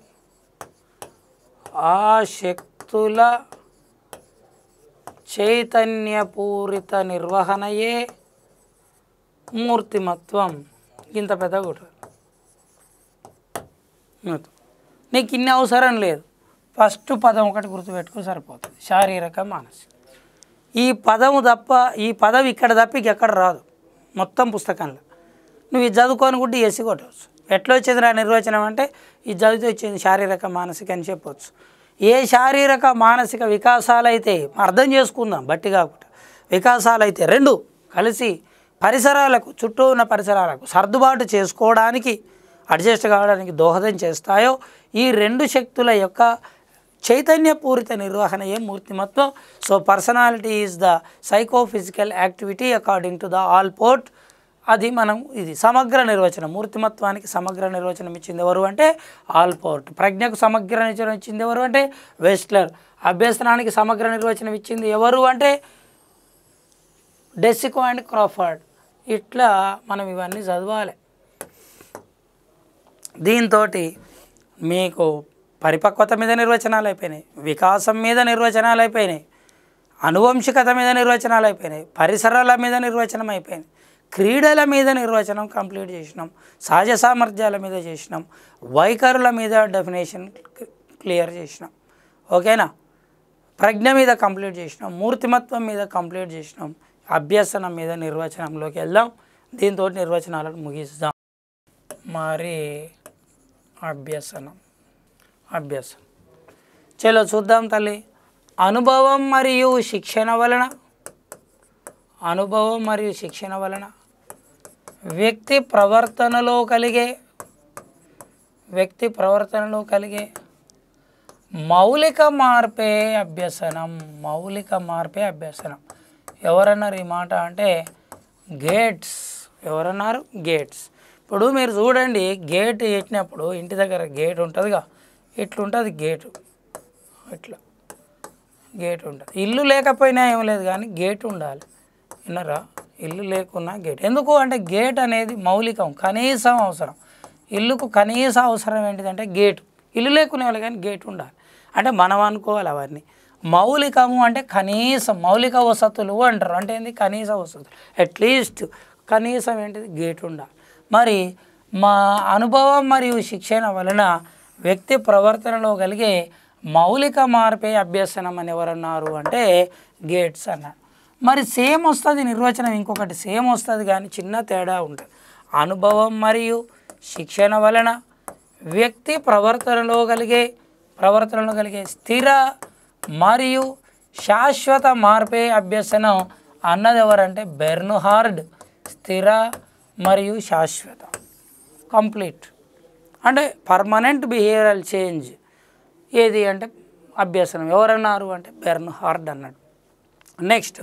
ఆ శక్తుల చైతన్యపూరిత నిర్వహణయే మూర్తిమత్వం ఇంత పెద్ద కొట్టాలి నీకు ఇన్ని అవసరం లేదు ఫస్ట్ పదం ఒకటి గుర్తుపెట్టుకుని సరిపోతుంది శారీరక మానసిక ఈ పదము తప్ప ఈ పదం ఇక్కడ తప్ప ఎక్కడ రాదు మొత్తం పుస్తకంలో నువ్వు ఇది చదువుకొని కూడా ఎసి కొట్టవచ్చు ఎట్లా వచ్చింది రా నిర్వచనం అంటే ఇది చదివితే వచ్చింది శారీరక మానసిక అని చెప్పవచ్చు ఏ శారీరక మానసిక వికాసాలు అయితే అర్థం చేసుకుందాం బట్టి కాకుండా వికాసాలు అయితే రెండు కలిసి పరిసరాలకు చుట్టూ ఉన్న పరిసరాలకు సర్దుబాటు చేసుకోవడానికి అడ్జస్ట్ కావడానికి దోహదం చేస్తాయో ఈ రెండు శక్తుల యొక్క చైతన్యపూరిత ఏ మూర్తిమత్వం so personality is the psychophysical activity according to the Allport అది మనం ఇది సమగ్ర నిర్వచనం మూర్తిమత్వానికి సమగ్ర నిర్వచనం ఇచ్చింది ఎవరు అంటే ఆల్పోర్ట్ ప్రజ్ఞకు సమగ్ర నిర్వచనం ఇచ్చింది ఎవరు అంటే వెస్ట్లర్ అభ్యసనానికి సమగ్ర నిర్వచనం ఇచ్చింది ఎవరు అంటే డెస్సికో అండ్ క్రాఫర్డ్ ఇట్లా మనం ఇవన్నీ చదవాలి దీంతో మీకు పరిపక్వత మీద నిర్వచనాలు అయిపోయినాయి వికాసం మీద నిర్వచనాలు అయిపోయినాయి అనువంశికత మీద నిర్వచనాలు అయిపోయినాయి పరిసరాల మీద నిర్వచనం అయిపోయింది క్రీడల మీద నిర్వచనం కంప్లీట్ చేసినాం సహజ సామర్థ్యాల మీద చేసినాం వైఖరుల మీద డెఫినేషన్ క్లియర్ చేసినాం ఓకేనా ప్రజ్ఞ మీద కంప్లీట్ చేసినాం మూర్తిమత్వం మీద కంప్లీట్ చేసినాం అభ్యసనం మీద నిర్వచనంలోకి వెళ్దాం దీంతో నిర్వచనాలను ముగిస్తాం మరి అభ్యసనం అభ్యసనం చలో చూద్దాం తల్లి అనుభవం మరియు శిక్షణ వలన అనుభవం మరియు శిక్షణ వలన వ్యక్తి ప్రవర్తనలో కలిగే వ్యక్తి ప్రవర్తనలో కలిగే మౌలిక మార్పే అభ్యసనం మౌలిక మార్పే అభ్యసనం ఎవరన్నారు ఈ మాట అంటే గేట్స్ ఎవరన్నారు గేట్స్ ఇప్పుడు మీరు చూడండి గేట్ ఎట్టినప్పుడు ఇంటి దగ్గర గేట్ ఉంటుందిగా ఎట్లుంటుంది గేటు ఇట్లా గేట్ ఉంటుంది ఇల్లు లేకపోయినా ఏం లేదు కానీ గేట్ ఉండాలి విన్నారా ఇల్లు లేకున్నా గేట్ ఎందుకు అంటే గేట్ అనేది మౌలికం కనీసం అవసరం ఇల్లుకు కనీస అవసరం ఏంటిదంటే గేటు ఇల్లు లేకునే వాళ్ళు కానీ గేట్ ఉండాలి అంటే మనం అనుకోవాలి అవన్నీ మౌలికము అంటే కనీస మౌలిక వసతులు అంటారు అంటే ఏంది కనీస వసతులు అట్లీస్ట్ కనీసం ఏంటిది గేట్ ఉండాలి మరి మా అనుభవం మరియు శిక్షణ వలన వ్యక్తి ప్రవర్తనలో కలిగే మౌలిక మార్పే అభ్యసనం అని ఎవరన్నారు అంటే గేట్స్ అన్నారు మరి సేమ్ వస్తుంది నిర్వచనం ఇంకొకటి సేమ్ వస్తుంది కానీ చిన్న తేడా ఉంటుంది అనుభవం మరియు శిక్షణ వలన వ్యక్తి ప్రవర్తనలో కలిగే ప్రవర్తనలో కలిగే స్థిర మరియు శాశ్వత మార్పే అభ్యసనం అన్నది ఎవరంటే బెర్నుహార్డ్ స్థిర మరియు శాశ్వత కంప్లీట్ అంటే పర్మనెంట్ బిహేవియరల్ చేంజ్ ఏది అంటే అభ్యసనం ఎవరన్నారు అంటే బెర్న్హార్డ్ అన్నాడు నెక్స్ట్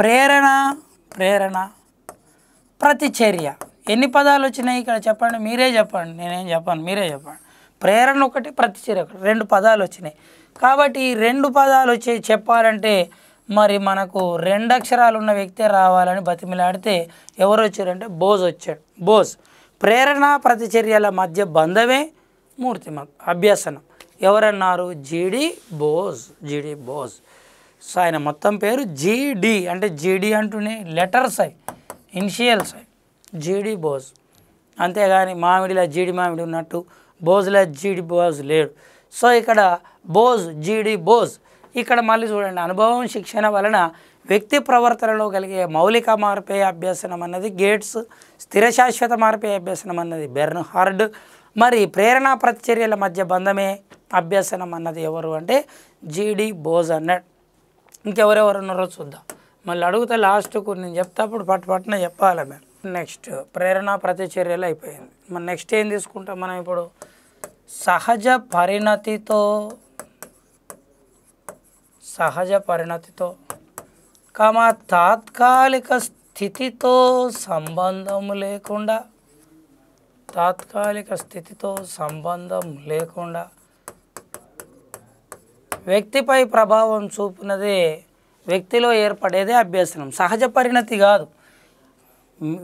ప్రేరణ ప్రేరణ ప్రతిచర్య ఎన్ని పదాలు వచ్చినాయి ఇక్కడ చెప్పండి మీరే చెప్పండి నేనేం చెప్పాను మీరే చెప్పండి ప్రేరణ ఒకటి ప్రతిచర్య ఒకటి రెండు పదాలు వచ్చినాయి కాబట్టి ఈ రెండు పదాలు వచ్చి చెప్పాలంటే మరి మనకు రెండు అక్షరాలు ఉన్న వ్యక్తే రావాలని బతిమిలాడితే ఎవరు వచ్చారంటే బోస్ వచ్చాడు బోస్ ప్రేరణ ప్రతిచర్యల మధ్య బంధమే మూర్తిమత్ అభ్యసనం ఎవరన్నారు జీడి బోస్ జీడి బోస్ సో ఆయన మొత్తం పేరు జీడి అంటే జీడి అంటూనే లెటర్స్ అయి ఇనిషియల్స్ అయి జీడి బోస్ అంతేగాని మామిడిలా జీడి మామిడి ఉన్నట్టు బోజ్లా జీడి బోజ్ లేడు సో ఇక్కడ బోజ్ జీడి బోజ్ ఇక్కడ మళ్ళీ చూడండి అనుభవం శిక్షణ వలన వ్యక్తి ప్రవర్తనలో కలిగే మౌలిక మార్పే అభ్యసనం అన్నది గేట్స్ స్థిర శాశ్వత మార్పే అభ్యసనం అన్నది బెర్న్ హార్డ్ మరి ప్రేరణ ప్రతిచర్యల మధ్య బంధమే అభ్యసనం అన్నది ఎవరు అంటే జీడి బోజ్ అన్నాడు ఇంకెవరెవరు ఉన్నారో చూద్దాం మళ్ళీ అడిగితే లాస్ట్కు నేను చెప్తా అప్పుడు పట్టు చెప్పాలి మేము నెక్స్ట్ ప్రేరణ ప్రతిచర్యలు అయిపోయింది మన నెక్స్ట్ ఏం తీసుకుంటాం మనం ఇప్పుడు సహజ పరిణతితో సహజ పరిణతితో కమా తాత్కాలిక స్థితితో సంబంధం లేకుండా తాత్కాలిక స్థితితో సంబంధం లేకుండా వ్యక్తిపై ప్రభావం చూపినదే వ్యక్తిలో ఏర్పడేదే అభ్యసనం సహజ పరిణతి కాదు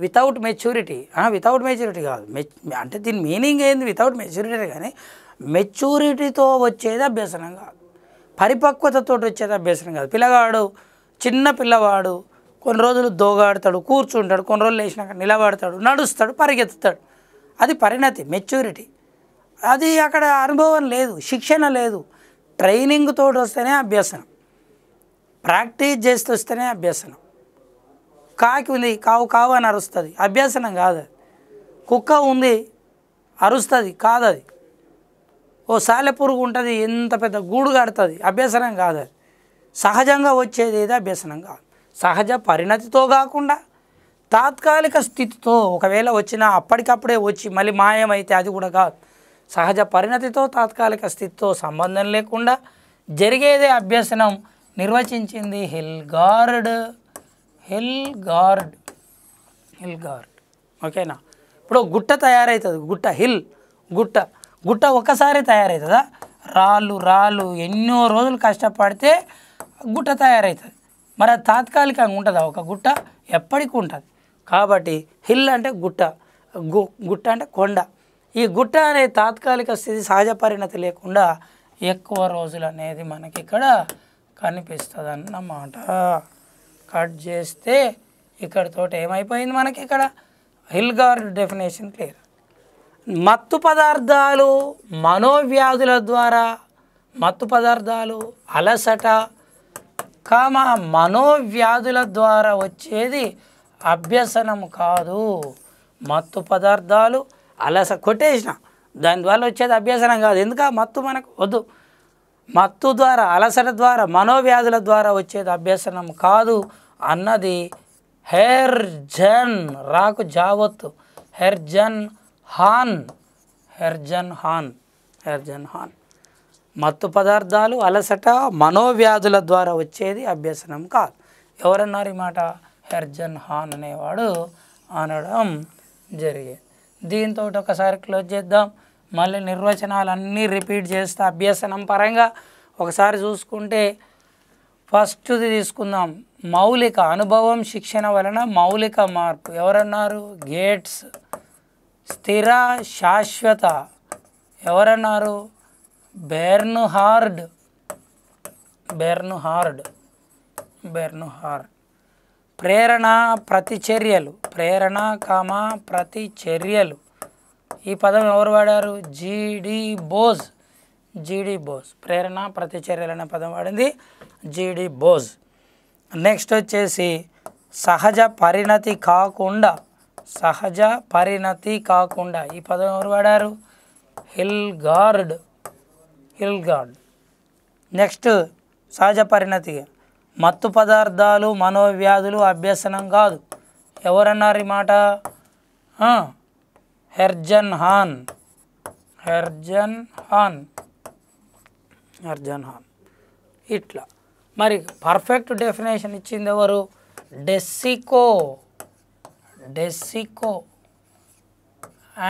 వితౌట్ మెచ్యూరిటీ వితౌట్ మెచ్యూరిటీ కాదు అంటే దీని మీనింగ్ ఏంది వితౌట్ మెచ్యూరిటీ కానీ మెచ్యూరిటీతో వచ్చేది అభ్యసనం కాదు పరిపక్వతతో వచ్చేది అభ్యసనం కాదు పిల్లగాడు చిన్న పిల్లవాడు కొన్ని రోజులు దోగాడతాడు కూర్చుంటాడు కొన్ని రోజులు వేసినాక నిలబడతాడు నడుస్తాడు పరిగెత్తుతాడు అది పరిణతి మెచ్యూరిటీ అది అక్కడ అనుభవం లేదు శిక్షణ లేదు ట్రైనింగ్ తోటి వస్తేనే అభ్యసనం ప్రాక్టీస్ చేస్తూ వస్తేనే అభ్యసనం కాకి ఉంది కావు కావు అని అరుస్తుంది అభ్యాసనం కాదు కుక్క ఉంది అరుస్తుంది కాదు అది ఓ సాలెపురుగు ఉంటుంది ఎంత పెద్ద గూడు కడుతుంది అభ్యసనం కాదు అది సహజంగా వచ్చేది ఏదో అభ్యసనం కాదు సహజ పరిణతితో కాకుండా తాత్కాలిక స్థితితో ఒకవేళ వచ్చినా అప్పటికప్పుడే వచ్చి మళ్ళీ మాయమైతే అది కూడా కాదు సహజ పరిణతితో తాత్కాలిక స్థితితో సంబంధం లేకుండా జరిగేదే అభ్యసనం నిర్వచించింది గార్డ్ గార్డ్ హిల్ గార్డ్ ఓకేనా ఇప్పుడు గుట్ట తయారవుతుంది గుట్ట హిల్ గుట్ట గుట్ట ఒకసారి తయారవుతుందా రాళ్ళు రాళ్ళు ఎన్నో రోజులు కష్టపడితే గుట్ట తయారవుతుంది మరి అది తాత్కాలికంగా ఉంటుందా ఒక గుట్ట ఎప్పటికీ ఉంటుంది కాబట్టి హిల్ అంటే గుట్ట గు గుట్ట అంటే కొండ ఈ గుట్ట అనే తాత్కాలిక స్థితి సహజ పరిణతి లేకుండా ఎక్కువ రోజులు అనేది మనకి ఇక్కడ కనిపిస్తుంది అన్నమాట కట్ చేస్తే ఇక్కడతో ఏమైపోయింది మనకి ఇక్కడ హిల్గార్ డెఫినేషన్ క్లియర్ మత్తు పదార్థాలు మనోవ్యాధుల ద్వారా మత్తు పదార్థాలు అలసట కామ మనోవ్యాధుల ద్వారా వచ్చేది అభ్యసనం కాదు మత్తు పదార్థాలు అలస కొట్టేసిన దాని ద్వారా వచ్చేది అభ్యసనం కాదు ఎందుక మత్తు మనకు వద్దు మత్తు ద్వారా అలసట ద్వారా మనోవ్యాధుల ద్వారా వచ్చేది అభ్యసనం కాదు అన్నది హెర్జన్ రాకు జావత్ హెర్జన్ హాన్ హెర్జన్ హాన్ హెర్జన్ హాన్ మత్తు పదార్థాలు అలసట మనోవ్యాధుల ద్వారా వచ్చేది అభ్యసనం కాదు ఎవరన్నారు ఈ మాట హెర్జన్ హాన్ అనేవాడు అనడం జరిగేది దీంతో ఒకసారి క్లోజ్ చేద్దాం మళ్ళీ నిర్వచనాలన్నీ రిపీట్ చేస్తే అభ్యసనం పరంగా ఒకసారి చూసుకుంటే ఫస్ట్ది తీసుకుందాం మౌలిక అనుభవం శిక్షణ వలన మౌలిక మార్పు ఎవరన్నారు గేట్స్ స్థిర శాశ్వత ఎవరన్నారు హార్డ్ హార్డ్ బెర్ను హార్డ్ ప్రేరణ ప్రతిచర్యలు ప్రేరణ కామ ప్రతిచర్యలు ఈ పదం ఎవరు వాడారు జీడి బోజ్ జీడీ బోస్ ప్రేరణ ప్రతిచర్యలు అనే పదం వాడింది జీడీ బోస్ నెక్స్ట్ వచ్చేసి సహజ పరిణతి కాకుండా సహజ పరిణతి కాకుండా ఈ పదం ఎవరు వాడారు హిల్గార్డ్ హిల్గార్డ్ నెక్స్ట్ సహజ పరిణతి మత్తు పదార్థాలు మనోవ్యాధులు అభ్యసనం కాదు ఎవరన్నారు ఈ మాట హెర్జన్ హాన్ హెర్జన్ హాన్ అర్జున్ హాన్ ఇట్లా మరి పర్ఫెక్ట్ డెఫినేషన్ ఇచ్చింది ఎవరు డెస్సికో డెస్సికో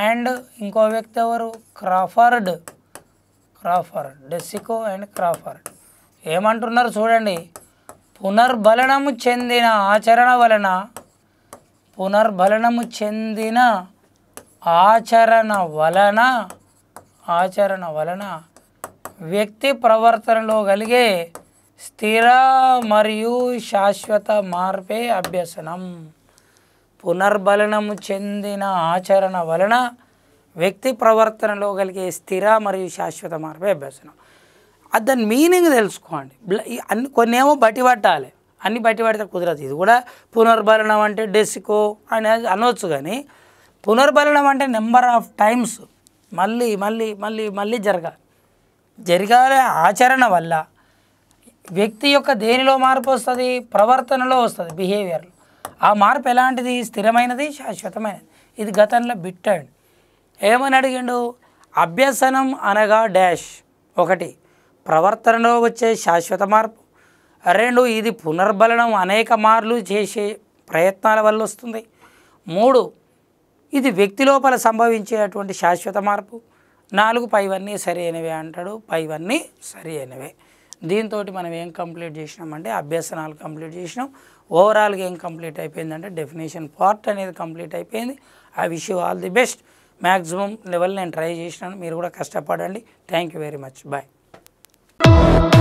అండ్ ఇంకో వ్యక్తి ఎవరు క్రాఫర్డ్ క్రాఫర్డ్ డెస్సికో అండ్ క్రాఫర్డ్ ఏమంటున్నారు చూడండి పునర్బలనము చెందిన ఆచరణ వలన పునర్బలనము చెందిన ఆచరణ వలన ఆచరణ వలన వ్యక్తి ప్రవర్తనలో కలిగే స్థిర మరియు శాశ్వత మార్పే అభ్యసనం పునర్బలనము చెందిన ఆచరణ వలన వ్యక్తి ప్రవర్తనలో కలిగే స్థిర మరియు శాశ్వత మార్పే అభ్యసనం అది దాని మీనింగ్ తెలుసుకోండి అన్ని ఏమో బట్టి పట్టాలి అన్ని బట్టి పడితే కుదరదు ఇది కూడా పునర్బలనం అంటే డెస్కో అని అనవచ్చు కానీ పునర్బలనం అంటే నెంబర్ ఆఫ్ టైమ్స్ మళ్ళీ మళ్ళీ మళ్ళీ మళ్ళీ జరగాలి జరగాలే ఆచరణ వల్ల వ్యక్తి యొక్క దేనిలో మార్పు వస్తుంది ప్రవర్తనలో వస్తుంది బిహేవియర్లో ఆ మార్పు ఎలాంటిది స్థిరమైనది శాశ్వతమైనది ఇది గతంలో బిట్టాడు ఏమని అడిగిండు అభ్యసనం అనగా డాష్ ఒకటి ప్రవర్తనలో వచ్చే శాశ్వత మార్పు రెండు ఇది పునర్బలనం అనేక మార్లు చేసే ప్రయత్నాల వల్ల వస్తుంది మూడు ఇది వ్యక్తి లోపల సంభవించేటువంటి శాశ్వత మార్పు నాలుగు పైవన్నీ సరి అయినవే అంటాడు పైవన్నీ సరి అయినవే దీంతో మనం ఏం కంప్లీట్ చేసినామంటే అభ్యసనాలు కంప్లీట్ చేసినాం ఓవరాల్గా ఏం కంప్లీట్ అయిపోయిందంటే డెఫినేషన్ పార్ట్ అనేది కంప్లీట్ అయిపోయింది I wish you all the best maximum level నేను ట్రై చేసినాను మీరు కూడా కష్టపడండి thank you very much bye